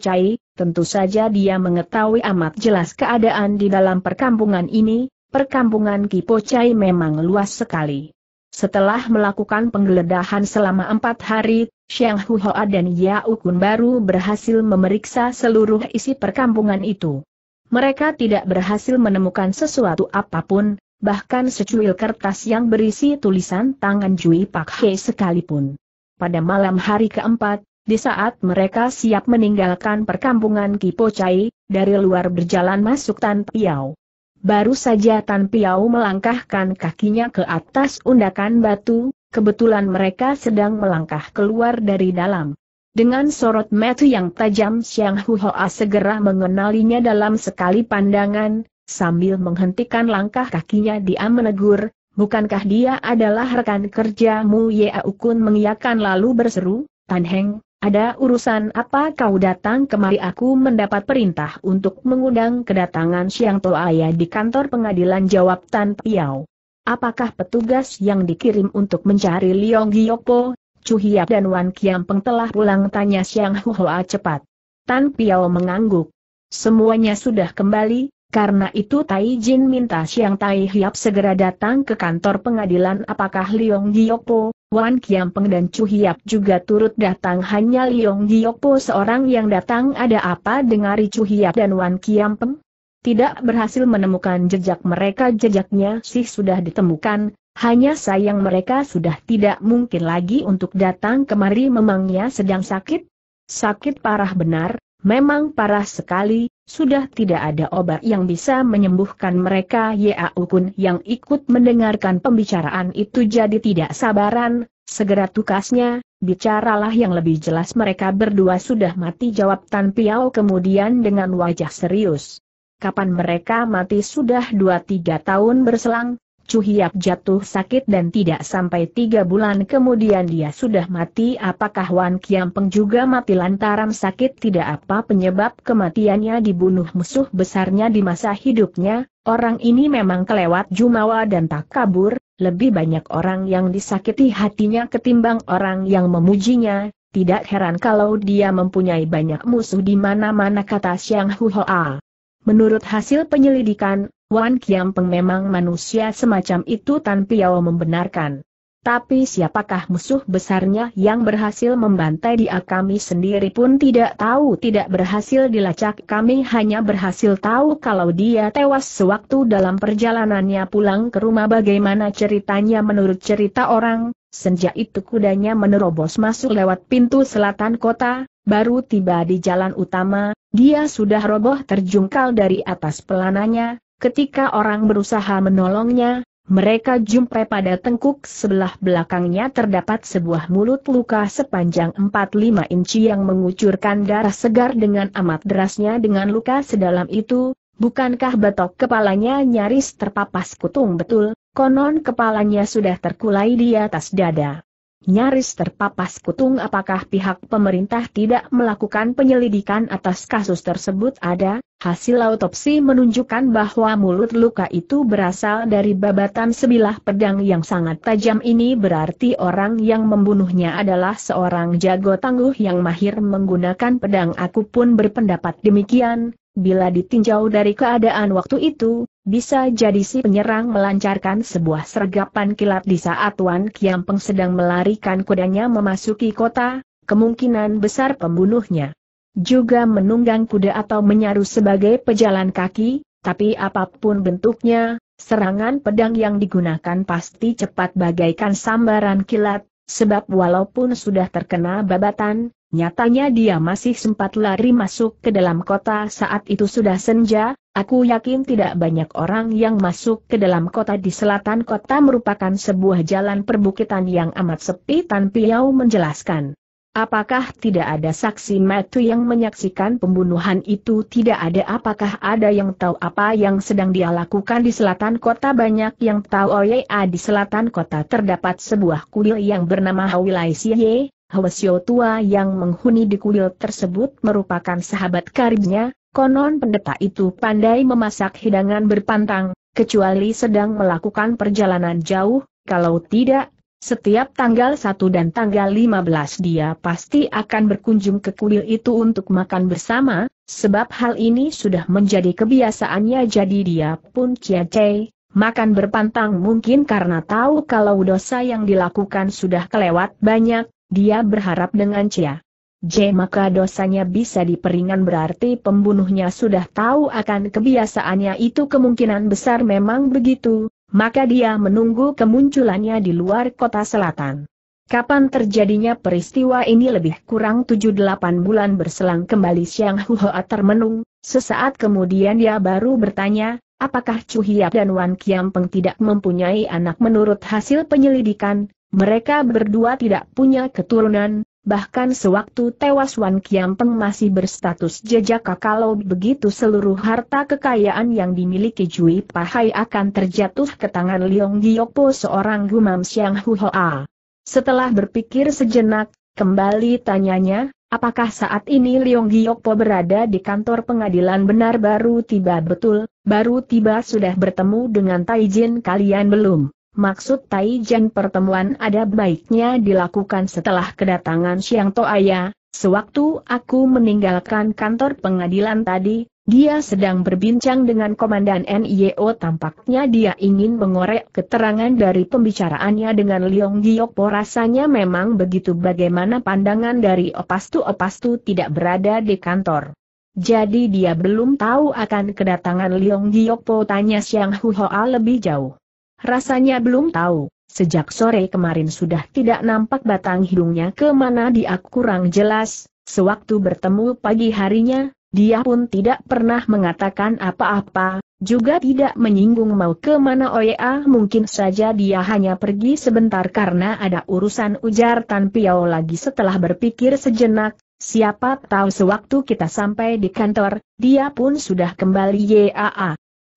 A: tentu saja dia mengetahui amat jelas keadaan di dalam perkampungan ini, perkampungan Kipo memang luas sekali. Setelah melakukan penggeledahan selama empat hari, Xiang Hua dan Yao Kun baru berhasil memeriksa seluruh isi perkampungan itu. Mereka tidak berhasil menemukan sesuatu apapun, bahkan secuil kertas yang berisi tulisan tangan Jui Pak He sekalipun. Pada malam hari keempat, di saat mereka siap meninggalkan perkampungan Kipo Chai, dari luar berjalan masuk Tan Piao. Baru saja Tan Piao melangkahkan kakinya ke atas undakan batu, kebetulan mereka sedang melangkah keluar dari dalam. Dengan sorot mata yang tajam Siang Huoa segera mengenalinya dalam sekali pandangan, Sambil menghentikan langkah kakinya dia menegur, bukankah dia adalah rekan kerjamu Ye Kun mengiyakan lalu berseru, Tan Heng, ada urusan apa kau datang kemari aku mendapat perintah untuk mengundang kedatangan Siang Ayah di kantor pengadilan jawab Tan Piao. Apakah petugas yang dikirim untuk mencari Liong Giyopo, Chu Hiap dan Wan Peng telah pulang tanya Siang A cepat. Tan Piao mengangguk. Semuanya sudah kembali, karena itu Tai Jin minta Siang Tai Hiap segera datang ke kantor pengadilan apakah Liong Giokpo, Wan Kiampeng dan Chu Hiap juga turut datang hanya Liong Giokpo seorang yang datang ada apa dengari Chu Hiap dan Wan Kiampeng? Tidak berhasil menemukan jejak mereka jejaknya sih sudah ditemukan, hanya sayang mereka sudah tidak mungkin lagi untuk datang kemari memangnya sedang sakit? Sakit parah benar, memang parah sekali, sudah tidak ada obat yang bisa menyembuhkan mereka Ya, Kun yang ikut mendengarkan pembicaraan itu jadi tidak sabaran, segera tukasnya, bicaralah yang lebih jelas mereka berdua sudah mati jawab Tan Piao kemudian dengan wajah serius. Kapan mereka mati sudah dua tiga tahun berselang, Chu Hiap jatuh sakit dan tidak sampai tiga bulan kemudian dia sudah mati apakah Wan Peng juga mati lantaran sakit tidak apa penyebab kematiannya dibunuh musuh besarnya di masa hidupnya, orang ini memang kelewat jumawa dan tak kabur, lebih banyak orang yang disakiti hatinya ketimbang orang yang memujinya, tidak heran kalau dia mempunyai banyak musuh di mana-mana kata Xiang Huhoa. Menurut hasil penyelidikan, Wan Kiam Peng memang manusia semacam itu Tan Piao membenarkan. Tapi siapakah musuh besarnya yang berhasil membantai dia kami sendiri pun tidak tahu tidak berhasil dilacak kami hanya berhasil tahu kalau dia tewas sewaktu dalam perjalanannya pulang ke rumah bagaimana ceritanya menurut cerita orang, senja itu kudanya menerobos masuk lewat pintu selatan kota, baru tiba di jalan utama, dia sudah roboh terjungkal dari atas pelananya, Ketika orang berusaha menolongnya, mereka jumpai pada tengkuk sebelah belakangnya terdapat sebuah mulut luka sepanjang 45 inci yang mengucurkan darah segar dengan amat derasnya dengan luka sedalam itu, bukankah batok kepalanya nyaris terpapas kutung betul, konon kepalanya sudah terkulai di atas dada nyaris terpapas kutung apakah pihak pemerintah tidak melakukan penyelidikan atas kasus tersebut ada, hasil autopsi menunjukkan bahwa mulut luka itu berasal dari babatan sebilah pedang yang sangat tajam ini berarti orang yang membunuhnya adalah seorang jago tangguh yang mahir menggunakan pedang aku pun berpendapat demikian, bila ditinjau dari keadaan waktu itu, bisa jadi si penyerang melancarkan sebuah sergapan kilat di saat Wan Kiampeng sedang melarikan kudanya memasuki kota, kemungkinan besar pembunuhnya. Juga menunggang kuda atau menyaru sebagai pejalan kaki, tapi apapun bentuknya, serangan pedang yang digunakan pasti cepat bagaikan sambaran kilat, sebab walaupun sudah terkena babatan, Nyatanya dia masih sempat lari masuk ke dalam kota saat itu sudah senja, aku yakin tidak banyak orang yang masuk ke dalam kota di selatan kota merupakan sebuah jalan perbukitan yang amat sepi Tan Piau menjelaskan. Apakah tidak ada saksi Matthew yang menyaksikan pembunuhan itu tidak ada apakah ada yang tahu apa yang sedang dia lakukan di selatan kota banyak yang tahu oh ya di selatan kota terdapat sebuah kuil yang bernama Hawilai Siye, Hwasyo tua yang menghuni di kuil tersebut merupakan sahabat karibnya, konon pendeta itu pandai memasak hidangan berpantang, kecuali sedang melakukan perjalanan jauh, kalau tidak, setiap tanggal 1 dan tanggal 15 dia pasti akan berkunjung ke kuil itu untuk makan bersama, sebab hal ini sudah menjadi kebiasaannya jadi dia pun kiacei, makan berpantang mungkin karena tahu kalau dosa yang dilakukan sudah kelewat banyak, dia berharap dengan Cia. J maka dosanya bisa diperingan berarti pembunuhnya sudah tahu akan kebiasaannya itu kemungkinan besar memang begitu, maka dia menunggu kemunculannya di luar kota selatan. Kapan terjadinya peristiwa ini lebih kurang 7-8 bulan berselang kembali Siang Huhoa termenung, sesaat kemudian dia baru bertanya, apakah Chu Hiap dan Wan peng tidak mempunyai anak menurut hasil penyelidikan, mereka berdua tidak punya keturunan, bahkan sewaktu tewas Wan Peng masih berstatus jejaka kalau begitu seluruh harta kekayaan yang dimiliki Jui Pahai akan terjatuh ke tangan Liong Giyopo seorang gumam Siang Huhoa. Setelah berpikir sejenak, kembali tanyanya, apakah saat ini Liong Giyopo berada di kantor pengadilan benar baru tiba betul, baru tiba sudah bertemu dengan Taijin kalian belum? Maksud Taijan pertemuan ada baiknya dilakukan setelah kedatangan Siang Toaya, sewaktu aku meninggalkan kantor pengadilan tadi, dia sedang berbincang dengan Komandan NIO tampaknya dia ingin mengorek keterangan dari pembicaraannya dengan Liong Giokpo rasanya memang begitu bagaimana pandangan dari Opastu-Opastu tidak berada di kantor. Jadi dia belum tahu akan kedatangan Liong Giokpo tanya Siang Huhoa lebih jauh. Rasanya belum tahu, sejak sore kemarin sudah tidak nampak batang hidungnya kemana dia kurang jelas, sewaktu bertemu pagi harinya, dia pun tidak pernah mengatakan apa-apa, juga tidak menyinggung mau kemana Oya mungkin saja dia hanya pergi sebentar karena ada urusan ujar Tan Piao lagi setelah berpikir sejenak, siapa tahu sewaktu kita sampai di kantor, dia pun sudah kembali YAA.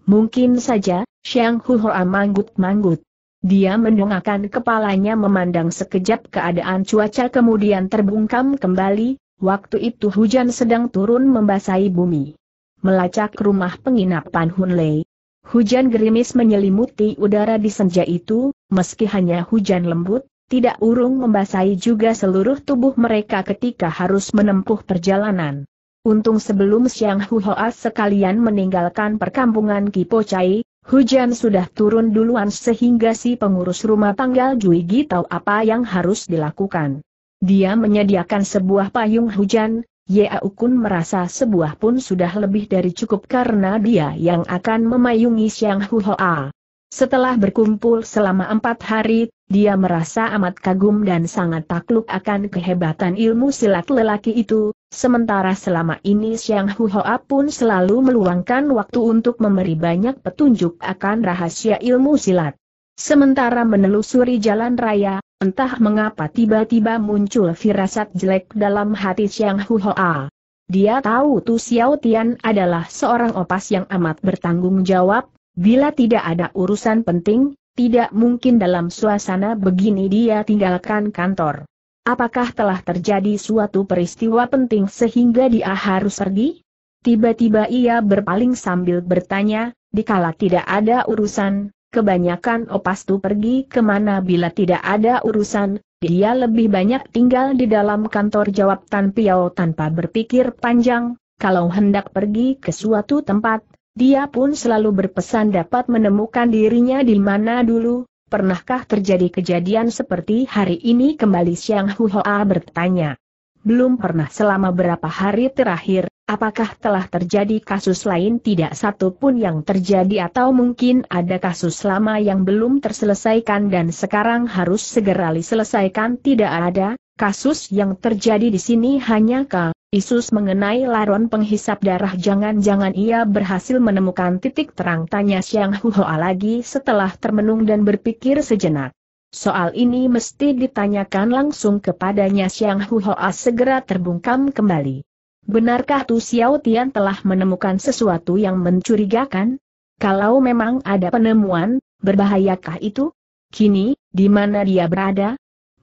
A: Mungkin saja, Xiang Huhoa manggut-manggut. Dia mendongakkan kepalanya memandang sekejap keadaan cuaca kemudian terbungkam kembali, waktu itu hujan sedang turun membasahi bumi. Melacak rumah penginapan Hun Lei. Hujan gerimis menyelimuti udara di senja itu, meski hanya hujan lembut, tidak urung membasahi juga seluruh tubuh mereka ketika harus menempuh perjalanan. Untung sebelum Siang Huhoa sekalian meninggalkan perkampungan Kipocai, hujan sudah turun duluan sehingga si pengurus rumah tanggal Juigi tahu apa yang harus dilakukan. Dia menyediakan sebuah payung hujan, Yau Kun merasa sebuah pun sudah lebih dari cukup karena dia yang akan memayungi Siang Huhoa. Setelah berkumpul selama empat hari, dia merasa amat kagum dan sangat takluk akan kehebatan ilmu silat lelaki itu, Sementara selama ini Xiang Hoa pun selalu meluangkan waktu untuk memberi banyak petunjuk akan rahasia ilmu silat. Sementara menelusuri jalan raya, entah mengapa tiba-tiba muncul firasat jelek dalam hati Xiang Hoa. Dia tahu Tu Xiao Tian adalah seorang opas yang amat bertanggung jawab, bila tidak ada urusan penting, tidak mungkin dalam suasana begini dia tinggalkan kantor. Apakah telah terjadi suatu peristiwa penting sehingga dia harus pergi? Tiba-tiba ia berpaling sambil bertanya, dikala tidak ada urusan, kebanyakan opastu pergi kemana bila tidak ada urusan, dia lebih banyak tinggal di dalam kantor jawab Tan Piao tanpa berpikir panjang, kalau hendak pergi ke suatu tempat, dia pun selalu berpesan dapat menemukan dirinya di mana dulu, Pernahkah terjadi kejadian seperti hari ini kembali siang Huo Huoa bertanya. Belum pernah selama berapa hari terakhir, apakah telah terjadi kasus lain tidak satu pun yang terjadi atau mungkin ada kasus lama yang belum terselesaikan dan sekarang harus segera diselesaikan tidak ada, Kasus yang terjadi di sini hanya ke Isus mengenai laron penghisap darah jangan-jangan ia berhasil menemukan titik terang tanya Siang Huhoa lagi setelah termenung dan berpikir sejenak. Soal ini mesti ditanyakan langsung kepadanya Siang Huhoa segera terbungkam kembali. Benarkah Tu Xiao Tian telah menemukan sesuatu yang mencurigakan? Kalau memang ada penemuan, berbahayakah itu? Kini, di mana dia berada?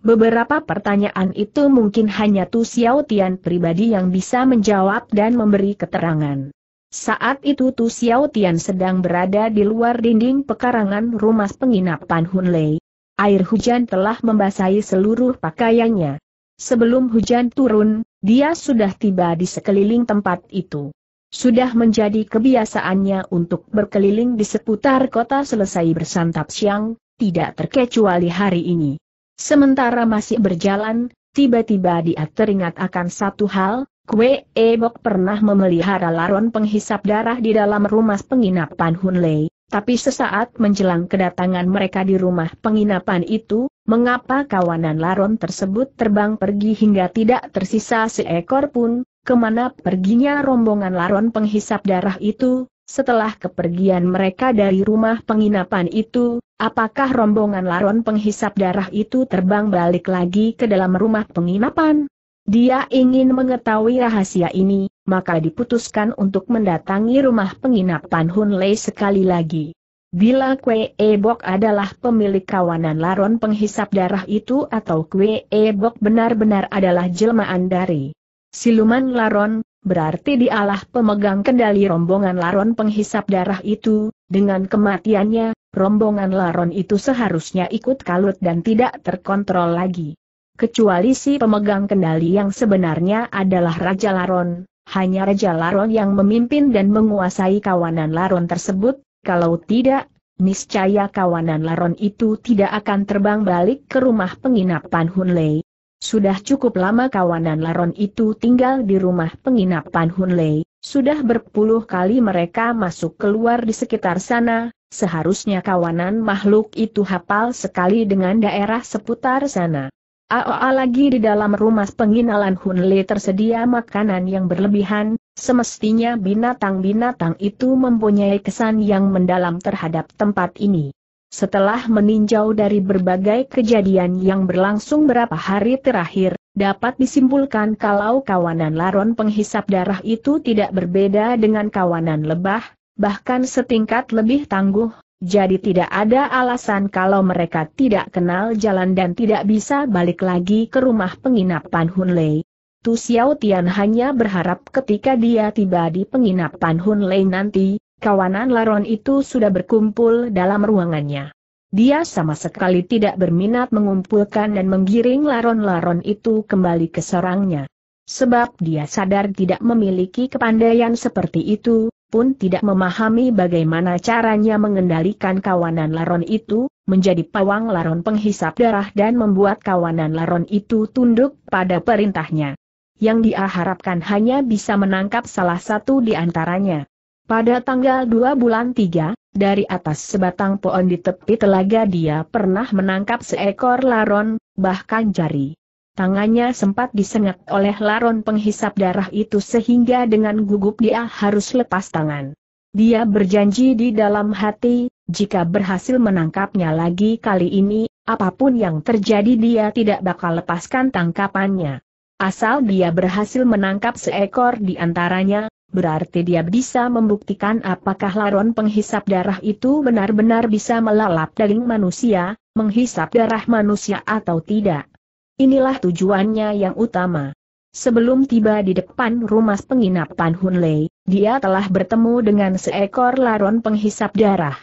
A: Beberapa pertanyaan itu mungkin hanya Tu Xiao Tian pribadi yang bisa menjawab dan memberi keterangan. Saat itu Tu Xiao Tian sedang berada di luar dinding pekarangan rumah penginapan Hun Lei. Air hujan telah membasahi seluruh pakaiannya. Sebelum hujan turun, dia sudah tiba di sekeliling tempat itu. Sudah menjadi kebiasaannya untuk berkeliling di seputar kota selesai bersantap siang, tidak terkecuali hari ini. Sementara masih berjalan, tiba-tiba dia teringat akan satu hal, Kue Ebok pernah memelihara laron penghisap darah di dalam rumah penginapan Hunlei. Tapi sesaat menjelang kedatangan mereka di rumah penginapan itu, mengapa kawanan laron tersebut terbang pergi hingga tidak tersisa seekor pun, kemana perginya rombongan laron penghisap darah itu, setelah kepergian mereka dari rumah penginapan itu, apakah rombongan laron penghisap darah itu terbang balik lagi ke dalam rumah penginapan? Dia ingin mengetahui rahasia ini, maka diputuskan untuk mendatangi rumah penginapan Hun Lei sekali lagi. Bila Kue Ebok adalah pemilik kawanan laron penghisap darah itu atau Kue Ebok benar-benar adalah jelmaan dari siluman laron, berarti dialah pemegang kendali rombongan laron penghisap darah itu, dengan kematiannya, rombongan laron itu seharusnya ikut kalut dan tidak terkontrol lagi. Kecuali si pemegang kendali yang sebenarnya adalah Raja Laron, hanya Raja Laron yang memimpin dan menguasai kawanan laron tersebut, kalau tidak, niscaya kawanan laron itu tidak akan terbang balik ke rumah penginapan Hunlei, sudah cukup lama kawanan Laron itu tinggal di rumah penginapan Hunlei, sudah berpuluh kali mereka masuk keluar di sekitar sana, seharusnya kawanan makhluk itu hafal sekali dengan daerah seputar sana. AOA lagi di dalam rumah penginalan Hunlei tersedia makanan yang berlebihan, semestinya binatang-binatang itu mempunyai kesan yang mendalam terhadap tempat ini. Setelah meninjau dari berbagai kejadian yang berlangsung berapa hari terakhir, dapat disimpulkan kalau kawanan laron penghisap darah itu tidak berbeda dengan kawanan lebah, bahkan setingkat lebih tangguh, jadi tidak ada alasan kalau mereka tidak kenal jalan dan tidak bisa balik lagi ke rumah penginapan Hunlei. Tu Xiao Tian hanya berharap ketika dia tiba di penginapan Hunlei nanti, kawanan Laron itu sudah berkumpul dalam ruangannya. Dia sama sekali tidak berminat mengumpulkan dan menggiring laron-laron itu kembali ke sarangnya. Sebab dia sadar tidak memiliki kepandaian seperti itu, pun tidak memahami bagaimana caranya mengendalikan kawanan laron itu, menjadi pawang laron penghisap darah dan membuat kawanan laron itu tunduk pada perintahnya. Yang dia harapkan hanya bisa menangkap salah satu di antaranya. Pada tanggal 2 bulan 3, dari atas sebatang pohon di tepi telaga dia pernah menangkap seekor laron, bahkan jari. Tangannya sempat disengat oleh laron penghisap darah itu sehingga dengan gugup dia harus lepas tangan. Dia berjanji di dalam hati, jika berhasil menangkapnya lagi kali ini, apapun yang terjadi dia tidak bakal lepaskan tangkapannya. Asal dia berhasil menangkap seekor di antaranya, berarti dia bisa membuktikan apakah laron penghisap darah itu benar-benar bisa melalap daging manusia, menghisap darah manusia atau tidak. Inilah tujuannya yang utama. Sebelum tiba di depan rumah penginapan Hunlei, dia telah bertemu dengan seekor laron penghisap darah.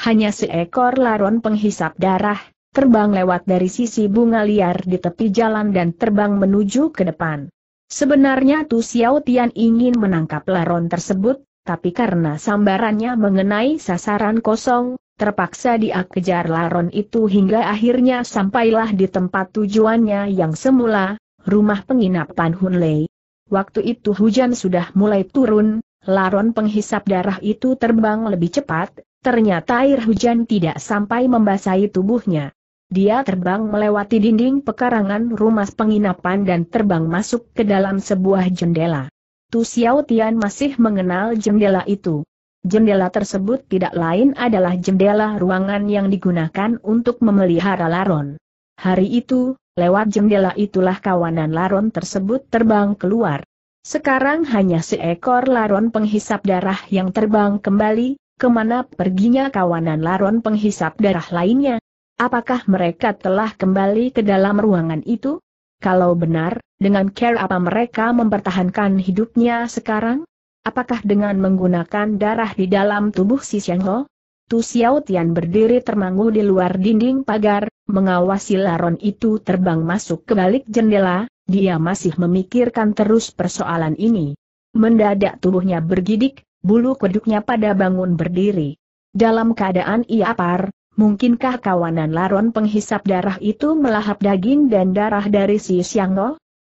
A: Hanya seekor laron penghisap darah, terbang lewat dari sisi bunga liar di tepi jalan dan terbang menuju ke depan. Sebenarnya Tu Xiao Tian ingin menangkap laron tersebut, tapi karena sambarannya mengenai sasaran kosong, terpaksa dia kejar laron itu hingga akhirnya sampailah di tempat tujuannya yang semula, rumah penginapan Hunlei. Waktu itu hujan sudah mulai turun, laron penghisap darah itu terbang lebih cepat, ternyata air hujan tidak sampai membasahi tubuhnya. Dia terbang melewati dinding pekarangan rumah penginapan dan terbang masuk ke dalam sebuah jendela. Tu Xiao Tian masih mengenal jendela itu. Jendela tersebut tidak lain adalah jendela ruangan yang digunakan untuk memelihara laron. Hari itu, lewat jendela itulah kawanan laron tersebut terbang keluar. Sekarang hanya seekor laron penghisap darah yang terbang kembali, kemana perginya kawanan laron penghisap darah lainnya. Apakah mereka telah kembali ke dalam ruangan itu? Kalau benar, dengan care apa mereka mempertahankan hidupnya sekarang? Apakah dengan menggunakan darah di dalam tubuh si Xiang Ho? Tu Xiao Tian berdiri termangu di luar dinding pagar, mengawasi laron itu terbang masuk ke balik jendela, dia masih memikirkan terus persoalan ini. Mendadak tubuhnya bergidik, bulu kuduknya pada bangun berdiri. Dalam keadaan ia par, mungkinkah kawanan laron penghisap darah itu melahap daging dan darah dari si Siang Ho?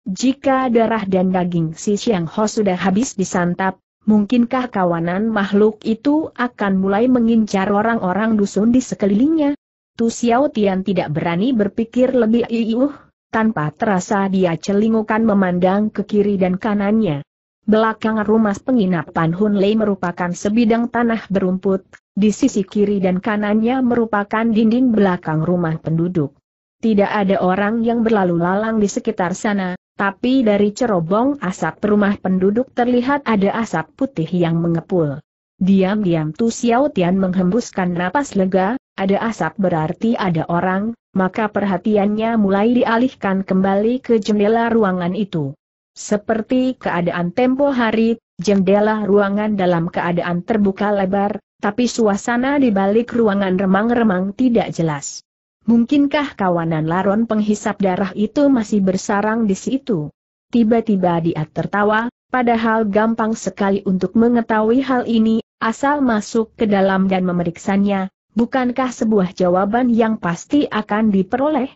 A: Jika darah dan daging si Siang Ho sudah habis disantap, mungkinkah kawanan makhluk itu akan mulai mengincar orang-orang dusun di sekelilingnya? Tu Xiao Tian tidak berani berpikir lebih iuh, tanpa terasa dia celingukan memandang ke kiri dan kanannya. Belakang rumah penginapan Hun Lei merupakan sebidang tanah berumput, di sisi kiri dan kanannya merupakan dinding belakang rumah penduduk. Tidak ada orang yang berlalu lalang di sekitar sana, tapi dari cerobong asap rumah penduduk terlihat ada asap putih yang mengepul. Diam-diam Tu Xiao Tian menghembuskan napas lega, ada asap berarti ada orang, maka perhatiannya mulai dialihkan kembali ke jendela ruangan itu. Seperti keadaan tempo hari, jendela ruangan dalam keadaan terbuka lebar, tapi suasana di balik ruangan remang-remang tidak jelas. Mungkinkah kawanan laron penghisap darah itu masih bersarang di situ? Tiba-tiba dia tertawa, padahal gampang sekali untuk mengetahui hal ini, asal masuk ke dalam dan memeriksanya, bukankah sebuah jawaban yang pasti akan diperoleh?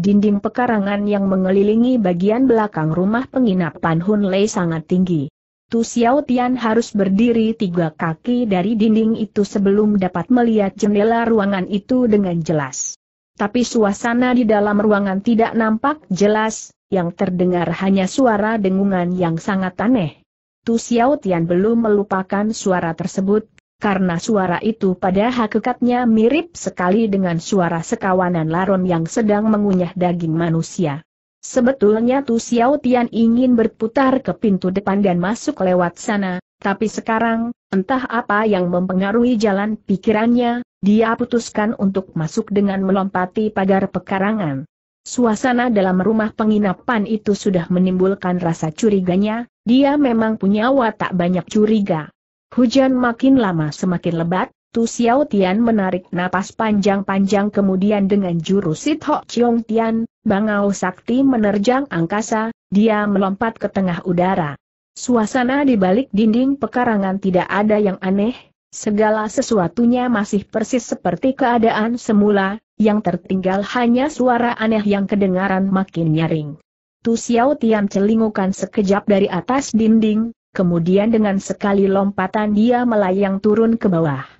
A: Dinding pekarangan yang mengelilingi bagian belakang rumah penginapan Hun sangat tinggi. Tu Xiao Tian harus berdiri tiga kaki dari dinding itu sebelum dapat melihat jendela ruangan itu dengan jelas. Tapi suasana di dalam ruangan tidak nampak jelas, yang terdengar hanya suara dengungan yang sangat aneh. Tu Xiao Tian belum melupakan suara tersebut, karena suara itu pada hakikatnya mirip sekali dengan suara sekawanan laron yang sedang mengunyah daging manusia. Sebetulnya Tu Xiao Tian ingin berputar ke pintu depan dan masuk lewat sana, tapi sekarang, entah apa yang mempengaruhi jalan pikirannya, dia putuskan untuk masuk dengan melompati pagar pekarangan. Suasana dalam rumah penginapan itu sudah menimbulkan rasa curiganya, dia memang punya watak banyak curiga. Hujan makin lama semakin lebat, Tu Xiao Tian menarik napas panjang-panjang kemudian dengan jurus Sit Ho Chiong Tian, Bangau Sakti menerjang angkasa, dia melompat ke tengah udara. Suasana di balik dinding pekarangan tidak ada yang aneh, segala sesuatunya masih persis seperti keadaan semula, yang tertinggal hanya suara aneh yang kedengaran makin nyaring. Tu Xiao Tian celingukan sekejap dari atas dinding, kemudian dengan sekali lompatan dia melayang turun ke bawah.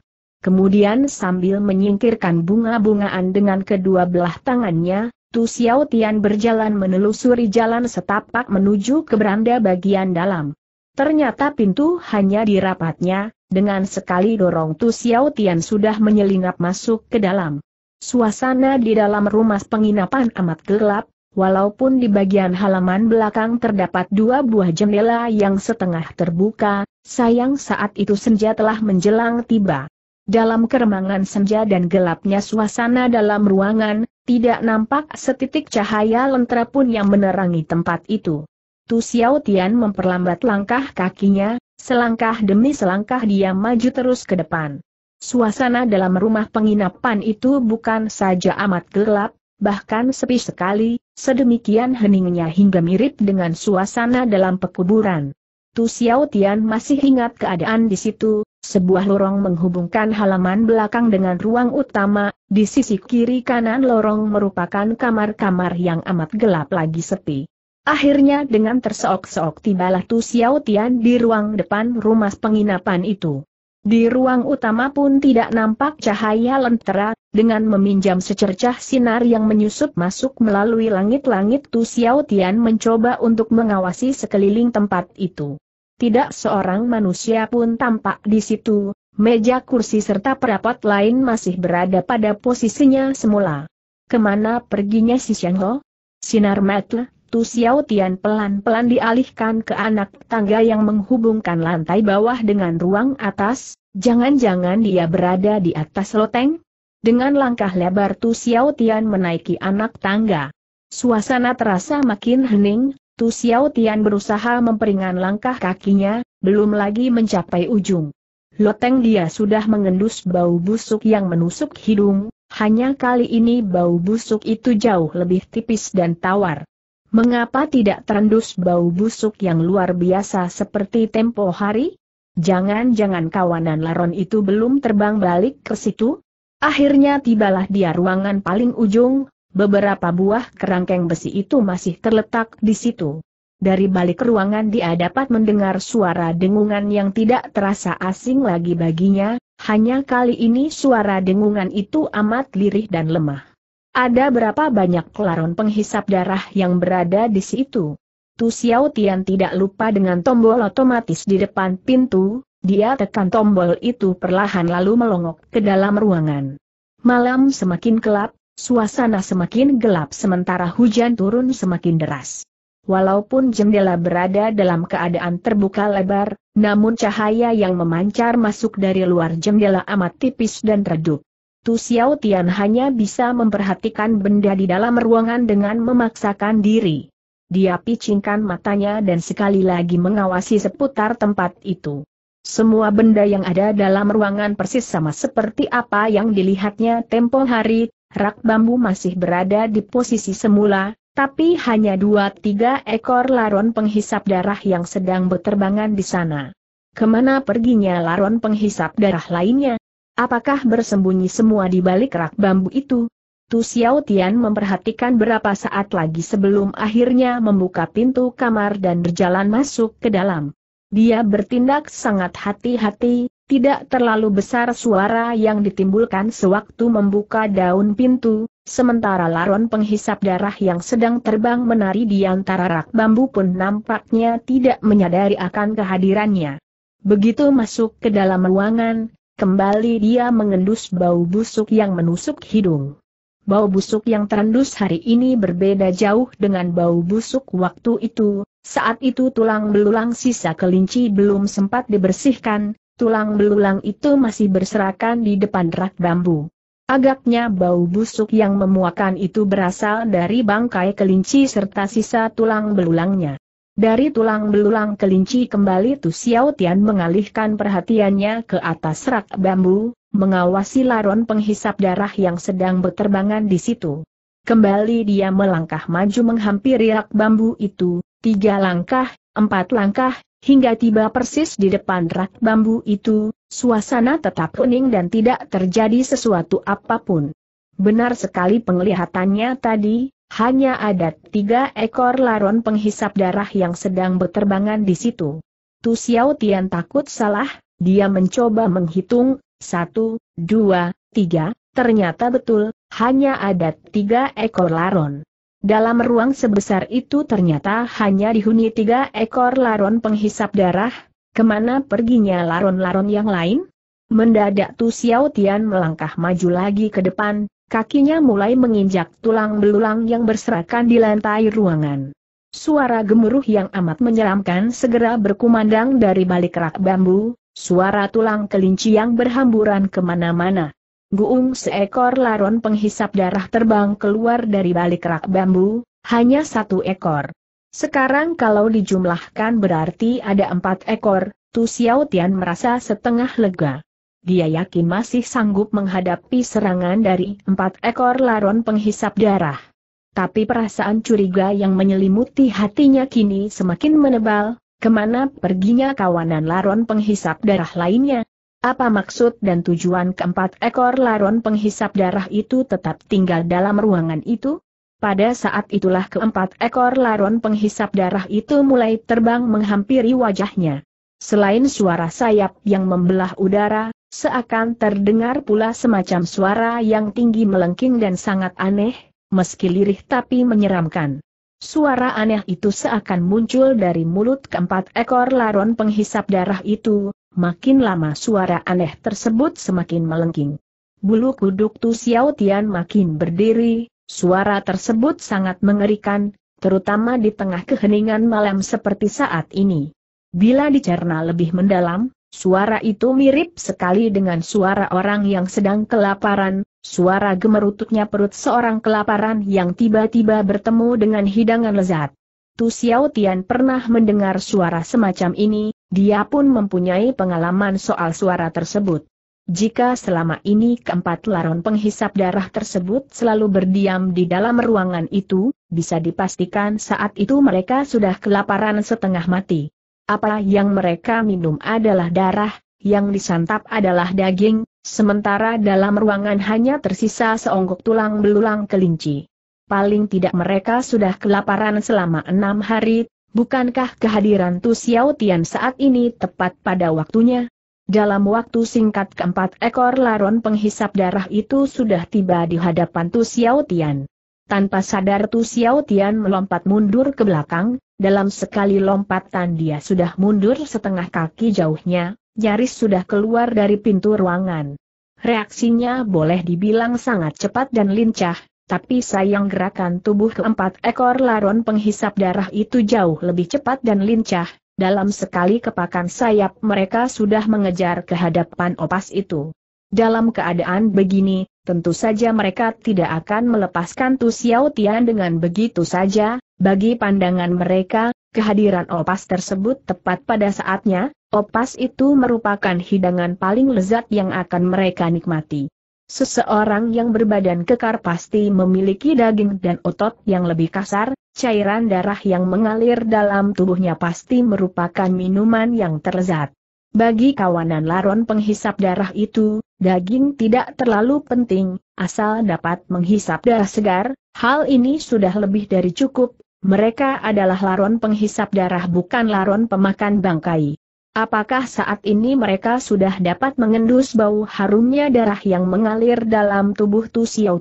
A: Kemudian sambil menyingkirkan bunga-bungaan dengan kedua belah tangannya, Tu Xiao Tian berjalan menelusuri jalan setapak menuju ke beranda bagian dalam. Ternyata pintu hanya dirapatnya, dengan sekali dorong Tu Xiao Tian sudah menyelinap masuk ke dalam. Suasana di dalam rumah penginapan amat gelap, walaupun di bagian halaman belakang terdapat dua buah jendela yang setengah terbuka, sayang saat itu senja telah menjelang tiba. Dalam keremangan senja dan gelapnya suasana dalam ruangan, tidak nampak setitik cahaya lentera pun yang menerangi tempat itu. Tu Xiao Tian memperlambat langkah kakinya, selangkah demi selangkah dia maju terus ke depan. Suasana dalam rumah penginapan itu bukan saja amat gelap, bahkan sepi sekali, sedemikian heningnya hingga mirip dengan suasana dalam pekuburan. Tu Xiao Tian masih ingat keadaan di situ, sebuah lorong menghubungkan halaman belakang dengan ruang utama, di sisi kiri kanan lorong merupakan kamar-kamar yang amat gelap lagi sepi. Akhirnya dengan terseok-seok tibalah Tu Xiao Tian di ruang depan rumah penginapan itu. Di ruang utama pun tidak nampak cahaya lentera, dengan meminjam secercah sinar yang menyusup masuk melalui langit-langit Tu Xiao Tian mencoba untuk mengawasi sekeliling tempat itu. Tidak seorang manusia pun tampak di situ, meja kursi serta perapat lain masih berada pada posisinya semula. Kemana perginya si Xiang Ho? Sinar mata, Tu Xiao Tian pelan-pelan dialihkan ke anak tangga yang menghubungkan lantai bawah dengan ruang atas, jangan-jangan dia berada di atas loteng? Dengan langkah lebar Tu Xiao Tian menaiki anak tangga. Suasana terasa makin hening, Tu Xiao Tian berusaha memperingan langkah kakinya, belum lagi mencapai ujung. Loteng dia sudah mengendus bau busuk yang menusuk hidung, hanya kali ini bau busuk itu jauh lebih tipis dan tawar. Mengapa tidak terendus bau busuk yang luar biasa seperti tempo hari? Jangan-jangan kawanan laron itu belum terbang balik ke situ? Akhirnya tibalah dia ruangan paling ujung, Beberapa buah kerangkeng besi itu masih terletak di situ. Dari balik ruangan dia dapat mendengar suara dengungan yang tidak terasa asing lagi baginya, hanya kali ini suara dengungan itu amat lirih dan lemah. Ada berapa banyak kelaron penghisap darah yang berada di situ? Tu Xiao Tian tidak lupa dengan tombol otomatis di depan pintu, dia tekan tombol itu perlahan lalu melongok ke dalam ruangan. Malam semakin gelap, Suasana semakin gelap sementara hujan turun semakin deras. Walaupun jendela berada dalam keadaan terbuka lebar, namun cahaya yang memancar masuk dari luar jendela amat tipis dan redup. Tu Xiao Tian hanya bisa memperhatikan benda di dalam ruangan dengan memaksakan diri. Dia picingkan matanya dan sekali lagi mengawasi seputar tempat itu. Semua benda yang ada dalam ruangan persis sama seperti apa yang dilihatnya tempo hari, Rak bambu masih berada di posisi semula, tapi hanya dua tiga ekor laron penghisap darah yang sedang berterbangan di sana. Kemana perginya laron penghisap darah lainnya? Apakah bersembunyi semua di balik rak bambu itu? Tu Xiao Tian memperhatikan berapa saat lagi sebelum akhirnya membuka pintu kamar dan berjalan masuk ke dalam. Dia bertindak sangat hati-hati, tidak terlalu besar suara yang ditimbulkan sewaktu membuka daun pintu, sementara laron penghisap darah yang sedang terbang menari di antara rak bambu pun nampaknya tidak menyadari akan kehadirannya. Begitu masuk ke dalam ruangan, kembali dia mengendus bau busuk yang menusuk hidung. Bau busuk yang terendus hari ini berbeda jauh dengan bau busuk waktu itu, saat itu tulang belulang sisa kelinci belum sempat dibersihkan, tulang belulang itu masih berserakan di depan rak bambu. Agaknya bau busuk yang memuakan itu berasal dari bangkai kelinci serta sisa tulang belulangnya. Dari tulang belulang kelinci kembali Tu Xiao Tian mengalihkan perhatiannya ke atas rak bambu, mengawasi laron penghisap darah yang sedang berterbangan di situ. Kembali dia melangkah maju menghampiri rak bambu itu, tiga langkah, empat langkah, Hingga tiba persis di depan rak bambu itu, suasana tetap kuning dan tidak terjadi sesuatu apapun. Benar sekali penglihatannya tadi, hanya ada tiga ekor laron penghisap darah yang sedang berterbangan di situ. Tu Xiao Tian takut salah, dia mencoba menghitung, satu, dua, tiga, ternyata betul, hanya ada tiga ekor laron. Dalam ruang sebesar itu ternyata hanya dihuni tiga ekor laron penghisap darah, kemana perginya laron-laron yang lain? Mendadak Tu Xiao Tian melangkah maju lagi ke depan, kakinya mulai menginjak tulang belulang yang berserakan di lantai ruangan. Suara gemuruh yang amat menyeramkan segera berkumandang dari balik rak bambu, suara tulang kelinci yang berhamburan kemana-mana guung seekor laron penghisap darah terbang keluar dari balik rak bambu, hanya satu ekor. Sekarang kalau dijumlahkan berarti ada empat ekor, Tu Xiao Tian merasa setengah lega. Dia yakin masih sanggup menghadapi serangan dari empat ekor laron penghisap darah. Tapi perasaan curiga yang menyelimuti hatinya kini semakin menebal, kemana perginya kawanan laron penghisap darah lainnya? Apa maksud dan tujuan keempat ekor laron penghisap darah itu tetap tinggal dalam ruangan itu? Pada saat itulah keempat ekor laron penghisap darah itu mulai terbang menghampiri wajahnya. Selain suara sayap yang membelah udara, seakan terdengar pula semacam suara yang tinggi melengking dan sangat aneh, meski lirih tapi menyeramkan. Suara aneh itu seakan muncul dari mulut keempat ekor laron penghisap darah itu, Makin lama suara aneh tersebut semakin melengking. Bulu kuduk Tu Xiao Tian makin berdiri, suara tersebut sangat mengerikan, terutama di tengah keheningan malam seperti saat ini. Bila dicerna lebih mendalam, suara itu mirip sekali dengan suara orang yang sedang kelaparan, suara gemerututnya perut seorang kelaparan yang tiba-tiba bertemu dengan hidangan lezat. Tu Xiao Tian pernah mendengar suara semacam ini, dia pun mempunyai pengalaman soal suara tersebut. Jika selama ini keempat laron penghisap darah tersebut selalu berdiam di dalam ruangan itu, bisa dipastikan saat itu mereka sudah kelaparan setengah mati. Apa yang mereka minum adalah darah, yang disantap adalah daging, sementara dalam ruangan hanya tersisa seonggok tulang belulang kelinci. Paling tidak mereka sudah kelaparan selama enam hari, Bukankah kehadiran Tu Xiao Tian saat ini tepat pada waktunya? Dalam waktu singkat keempat ekor laron penghisap darah itu sudah tiba di hadapan Tu Xiao Tian. Tanpa sadar Tu Xiao Tian melompat mundur ke belakang, dalam sekali lompatan dia sudah mundur setengah kaki jauhnya, nyaris sudah keluar dari pintu ruangan. Reaksinya boleh dibilang sangat cepat dan lincah, tapi sayang gerakan tubuh keempat ekor laron penghisap darah itu jauh lebih cepat dan lincah, dalam sekali kepakan sayap mereka sudah mengejar kehadapan opas itu. Dalam keadaan begini, tentu saja mereka tidak akan melepaskan Tu Xiao Tian dengan begitu saja, bagi pandangan mereka, kehadiran opas tersebut tepat pada saatnya, opas itu merupakan hidangan paling lezat yang akan mereka nikmati. Seseorang yang berbadan kekar pasti memiliki daging dan otot yang lebih kasar, cairan darah yang mengalir dalam tubuhnya pasti merupakan minuman yang terlezat. Bagi kawanan laron penghisap darah itu, daging tidak terlalu penting, asal dapat menghisap darah segar, hal ini sudah lebih dari cukup, mereka adalah laron penghisap darah bukan laron pemakan bangkai. Apakah saat ini mereka sudah dapat mengendus bau harumnya darah yang mengalir dalam tubuh Tu Xiao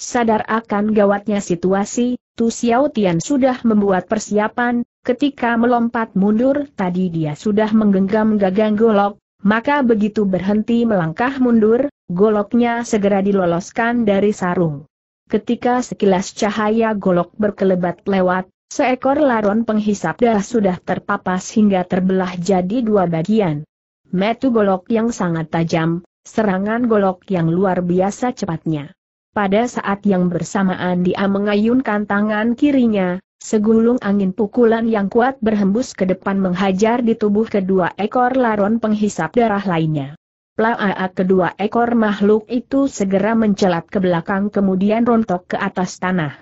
A: Sadar akan gawatnya situasi, Tu Xiao sudah membuat persiapan, ketika melompat mundur tadi dia sudah menggenggam gagang golok, maka begitu berhenti melangkah mundur, goloknya segera diloloskan dari sarung. Ketika sekilas cahaya golok berkelebat lewat, Seekor laron penghisap darah sudah terpapas hingga terbelah jadi dua bagian. Metu golok yang sangat tajam, serangan golok yang luar biasa cepatnya. Pada saat yang bersamaan dia mengayunkan tangan kirinya, segulung angin pukulan yang kuat berhembus ke depan menghajar di tubuh kedua ekor laron penghisap darah lainnya. Plaa kedua ekor makhluk itu segera mencelat ke belakang kemudian rontok ke atas tanah.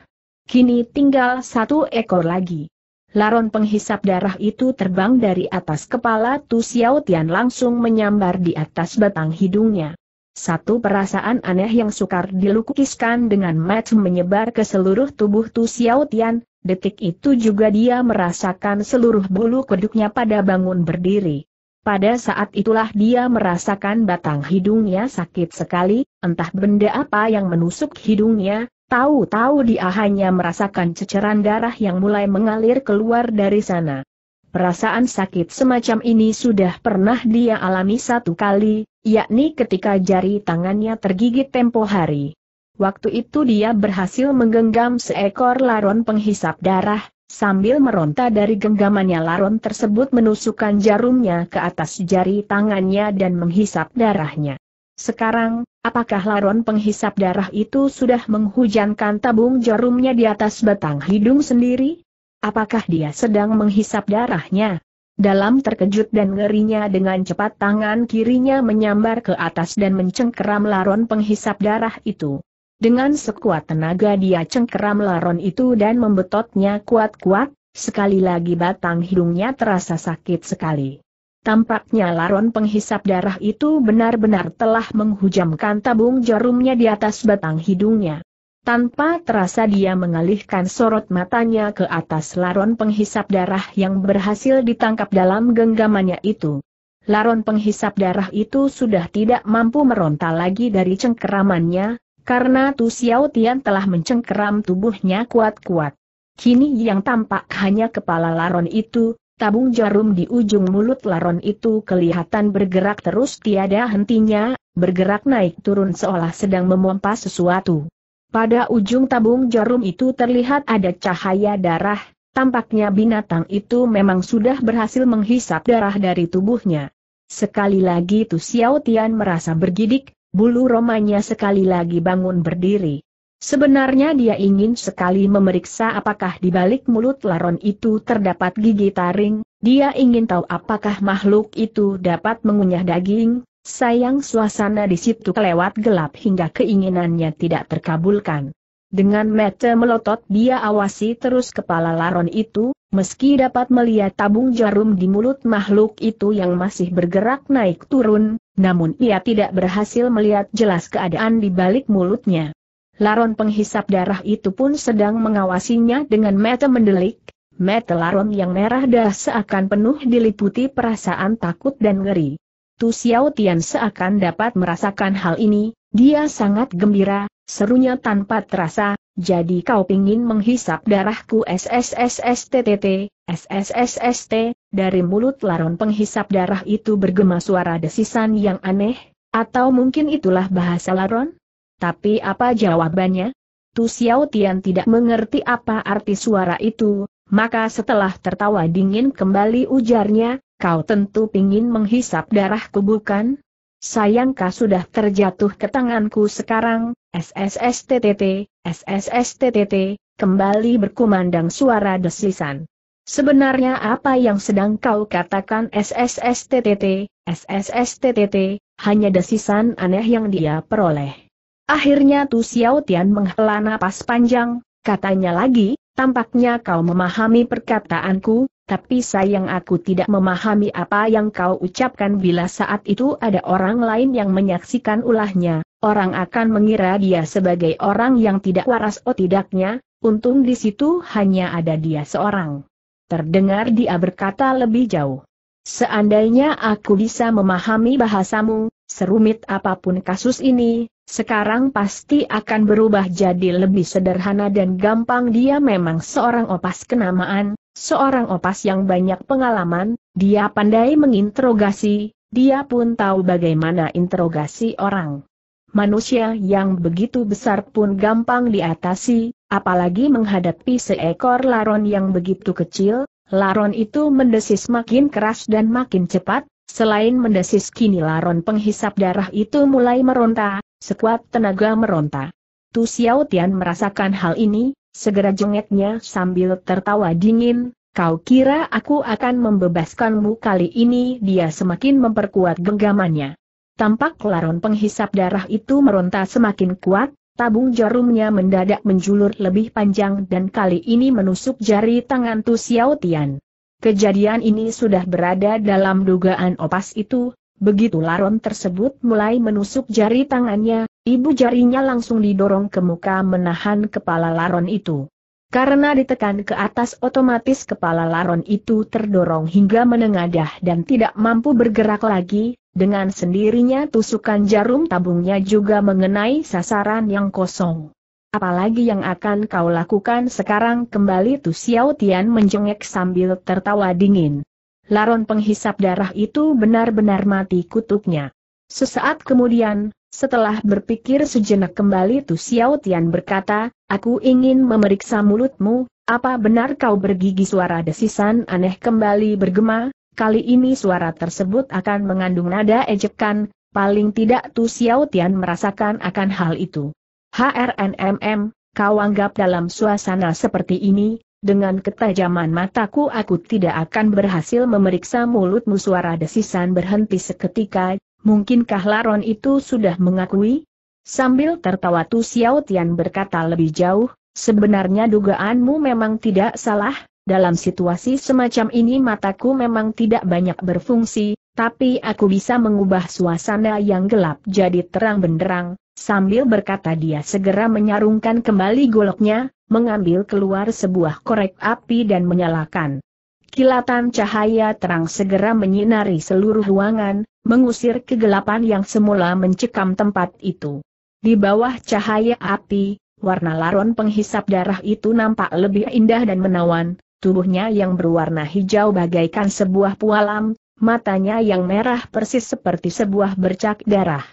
A: Kini tinggal satu ekor lagi. Laron penghisap darah itu terbang dari atas kepala Tu Xiao Tian langsung menyambar di atas batang hidungnya. Satu perasaan aneh yang sukar dilukiskan dengan match menyebar ke seluruh tubuh Tu Xiao Tian, detik itu juga dia merasakan seluruh bulu kuduknya pada bangun berdiri. Pada saat itulah dia merasakan batang hidungnya sakit sekali, entah benda apa yang menusuk hidungnya, Tahu-tahu dia hanya merasakan ceceran darah yang mulai mengalir keluar dari sana. Perasaan sakit semacam ini sudah pernah dia alami satu kali, yakni ketika jari tangannya tergigit tempo hari. Waktu itu dia berhasil menggenggam seekor laron penghisap darah, sambil meronta dari genggamannya laron tersebut menusukkan jarumnya ke atas jari tangannya dan menghisap darahnya. Sekarang, apakah laron penghisap darah itu sudah menghujankan tabung jarumnya di atas batang hidung sendiri? Apakah dia sedang menghisap darahnya? Dalam terkejut dan ngerinya dengan cepat tangan kirinya menyambar ke atas dan mencengkeram laron penghisap darah itu. Dengan sekuat tenaga dia cengkeram laron itu dan membetotnya kuat-kuat, sekali lagi batang hidungnya terasa sakit sekali. Tampaknya laron penghisap darah itu benar-benar telah menghujamkan tabung jarumnya di atas batang hidungnya. Tanpa terasa dia mengalihkan sorot matanya ke atas laron penghisap darah yang berhasil ditangkap dalam genggamannya itu. Laron penghisap darah itu sudah tidak mampu meronta lagi dari cengkeramannya, karena Tu Xiao Tian telah mencengkeram tubuhnya kuat-kuat. Kini yang tampak hanya kepala laron itu, Tabung jarum di ujung mulut laron itu kelihatan bergerak terus tiada hentinya, bergerak naik turun seolah sedang memompa sesuatu. Pada ujung tabung jarum itu terlihat ada cahaya darah, tampaknya binatang itu memang sudah berhasil menghisap darah dari tubuhnya. Sekali lagi Tu Xiao Tian merasa bergidik, bulu romanya sekali lagi bangun berdiri. Sebenarnya dia ingin sekali memeriksa apakah di balik mulut laron itu terdapat gigi taring, dia ingin tahu apakah makhluk itu dapat mengunyah daging, sayang suasana di situ kelewat gelap hingga keinginannya tidak terkabulkan. Dengan mata melotot dia awasi terus kepala laron itu, meski dapat melihat tabung jarum di mulut makhluk itu yang masih bergerak naik turun, namun ia tidak berhasil melihat jelas keadaan di balik mulutnya. Laron penghisap darah itu pun sedang mengawasinya dengan mata mendelik. Mata Laron yang merah dah seakan penuh diliputi perasaan takut dan ngeri. Tu Xiao Tian seakan dapat merasakan hal ini, dia sangat gembira, serunya tanpa terasa, jadi kau pingin menghisap darahku SSSSTTT, SSSST, dari mulut laron penghisap darah itu bergema suara desisan yang aneh, atau mungkin itulah bahasa laron? Tapi apa jawabannya? Tu Xiao Tian tidak mengerti apa arti suara itu, maka setelah tertawa dingin kembali ujarnya, kau tentu pingin menghisap darahku bukan? Sayangkah sudah terjatuh ke tanganku sekarang, SSSTTT, SSSTTT, kembali berkumandang suara Desisan. Sebenarnya apa yang sedang kau katakan SSSTTT, SSSTTT, hanya desisan aneh yang dia peroleh. Akhirnya Tu Xiao Tian menghela napas panjang, katanya lagi, tampaknya kau memahami perkataanku, tapi sayang aku tidak memahami apa yang kau ucapkan bila saat itu ada orang lain yang menyaksikan ulahnya, orang akan mengira dia sebagai orang yang tidak waras oh tidaknya, untung di situ hanya ada dia seorang. Terdengar dia berkata lebih jauh. Seandainya aku bisa memahami bahasamu, serumit apapun kasus ini, sekarang pasti akan berubah jadi lebih sederhana dan gampang dia memang seorang opas kenamaan, seorang opas yang banyak pengalaman, dia pandai menginterogasi, dia pun tahu bagaimana interogasi orang. Manusia yang begitu besar pun gampang diatasi, apalagi menghadapi seekor laron yang begitu kecil, laron itu mendesis makin keras dan makin cepat, Selain mendesis kini laron penghisap darah itu mulai meronta, sekuat tenaga meronta. Tu Xiao Tian merasakan hal ini, segera jengeknya sambil tertawa dingin, kau kira aku akan membebaskanmu kali ini dia semakin memperkuat genggamannya. Tampak laron penghisap darah itu meronta semakin kuat, tabung jarumnya mendadak menjulur lebih panjang dan kali ini menusuk jari tangan Tu Xiao Tian. Kejadian ini sudah berada dalam dugaan opas itu, begitu laron tersebut mulai menusuk jari tangannya, ibu jarinya langsung didorong ke muka menahan kepala laron itu. Karena ditekan ke atas otomatis kepala laron itu terdorong hingga menengadah dan tidak mampu bergerak lagi, dengan sendirinya tusukan jarum tabungnya juga mengenai sasaran yang kosong. Apalagi yang akan kau lakukan sekarang kembali Tu Xiao Tian menjengek sambil tertawa dingin. Laron penghisap darah itu benar-benar mati kutuknya. Sesaat kemudian, setelah berpikir sejenak kembali Tu Xiao Tian berkata, Aku ingin memeriksa mulutmu, apa benar kau bergigi suara desisan aneh kembali bergema, kali ini suara tersebut akan mengandung nada ejekan, paling tidak Tu Xiao Tian merasakan akan hal itu. HRNMM, kau anggap dalam suasana seperti ini, dengan ketajaman mataku aku tidak akan berhasil memeriksa mulutmu suara desisan berhenti seketika, mungkinkah Laron itu sudah mengakui? Sambil tertawa Tu Xiao Tian berkata lebih jauh, sebenarnya dugaanmu memang tidak salah, dalam situasi semacam ini mataku memang tidak banyak berfungsi, tapi aku bisa mengubah suasana yang gelap jadi terang benderang, sambil berkata dia segera menyarungkan kembali goloknya, mengambil keluar sebuah korek api dan menyalakan. Kilatan cahaya terang segera menyinari seluruh ruangan, mengusir kegelapan yang semula mencekam tempat itu. Di bawah cahaya api, warna laron penghisap darah itu nampak lebih indah dan menawan, tubuhnya yang berwarna hijau bagaikan sebuah pualam, matanya yang merah persis seperti sebuah bercak darah.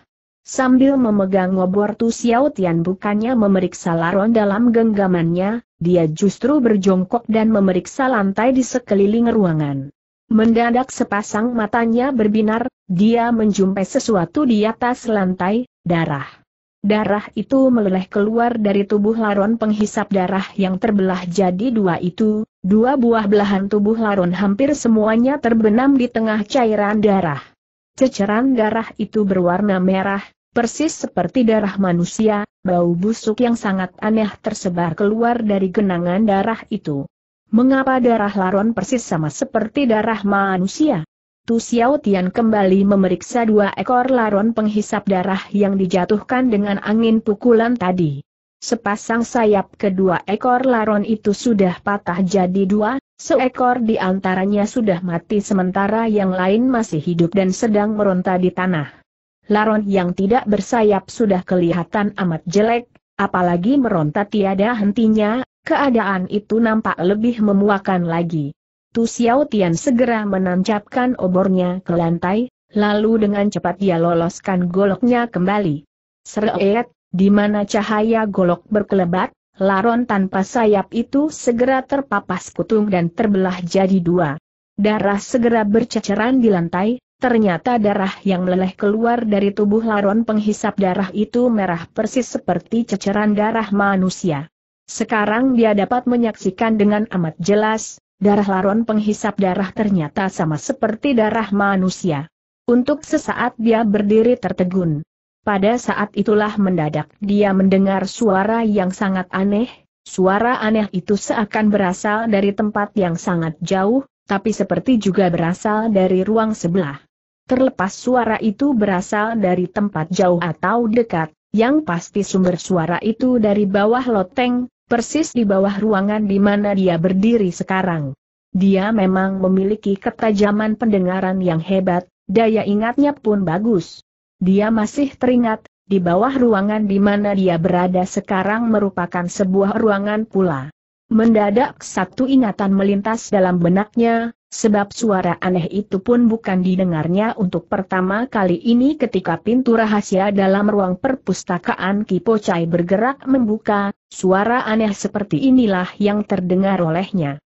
A: Sambil memegang ngobor Tu Xiao Tian bukannya memeriksa laron dalam genggamannya, dia justru berjongkok dan memeriksa lantai di sekeliling ruangan. Mendadak sepasang matanya berbinar, dia menjumpai sesuatu di atas lantai, darah. Darah itu meleleh keluar dari tubuh laron penghisap darah yang terbelah jadi dua itu, dua buah belahan tubuh laron hampir semuanya terbenam di tengah cairan darah. Ceceran darah itu berwarna merah, persis seperti darah manusia, bau busuk yang sangat aneh tersebar keluar dari genangan darah itu. Mengapa darah laron persis sama seperti darah manusia? itu Xiao Tian kembali memeriksa dua ekor laron penghisap darah yang dijatuhkan dengan angin pukulan tadi. Sepasang sayap kedua ekor laron itu sudah patah jadi dua, seekor di antaranya sudah mati sementara yang lain masih hidup dan sedang meronta di tanah. Laron yang tidak bersayap sudah kelihatan amat jelek, apalagi meronta tiada hentinya, keadaan itu nampak lebih memuakan lagi. Tu Xiao Tian segera menancapkan obornya ke lantai, lalu dengan cepat dia loloskan goloknya kembali. Seret, di mana cahaya golok berkelebat, laron tanpa sayap itu segera terpapas kutung dan terbelah jadi dua. Darah segera berceceran di lantai, ternyata darah yang meleleh keluar dari tubuh laron penghisap darah itu merah persis seperti ceceran darah manusia. Sekarang dia dapat menyaksikan dengan amat jelas, Darah laron penghisap darah ternyata sama seperti darah manusia. Untuk sesaat dia berdiri tertegun. Pada saat itulah mendadak dia mendengar suara yang sangat aneh, suara aneh itu seakan berasal dari tempat yang sangat jauh, tapi seperti juga berasal dari ruang sebelah. Terlepas suara itu berasal dari tempat jauh atau dekat, yang pasti sumber suara itu dari bawah loteng, persis di bawah ruangan di mana dia berdiri sekarang. Dia memang memiliki ketajaman pendengaran yang hebat, daya ingatnya pun bagus. Dia masih teringat, di bawah ruangan di mana dia berada sekarang merupakan sebuah ruangan pula. Mendadak satu ingatan melintas dalam benaknya, Sebab suara aneh itu pun bukan didengarnya untuk pertama kali ini ketika pintu rahasia dalam ruang perpustakaan Kipo bergerak membuka, suara aneh seperti inilah yang terdengar olehnya.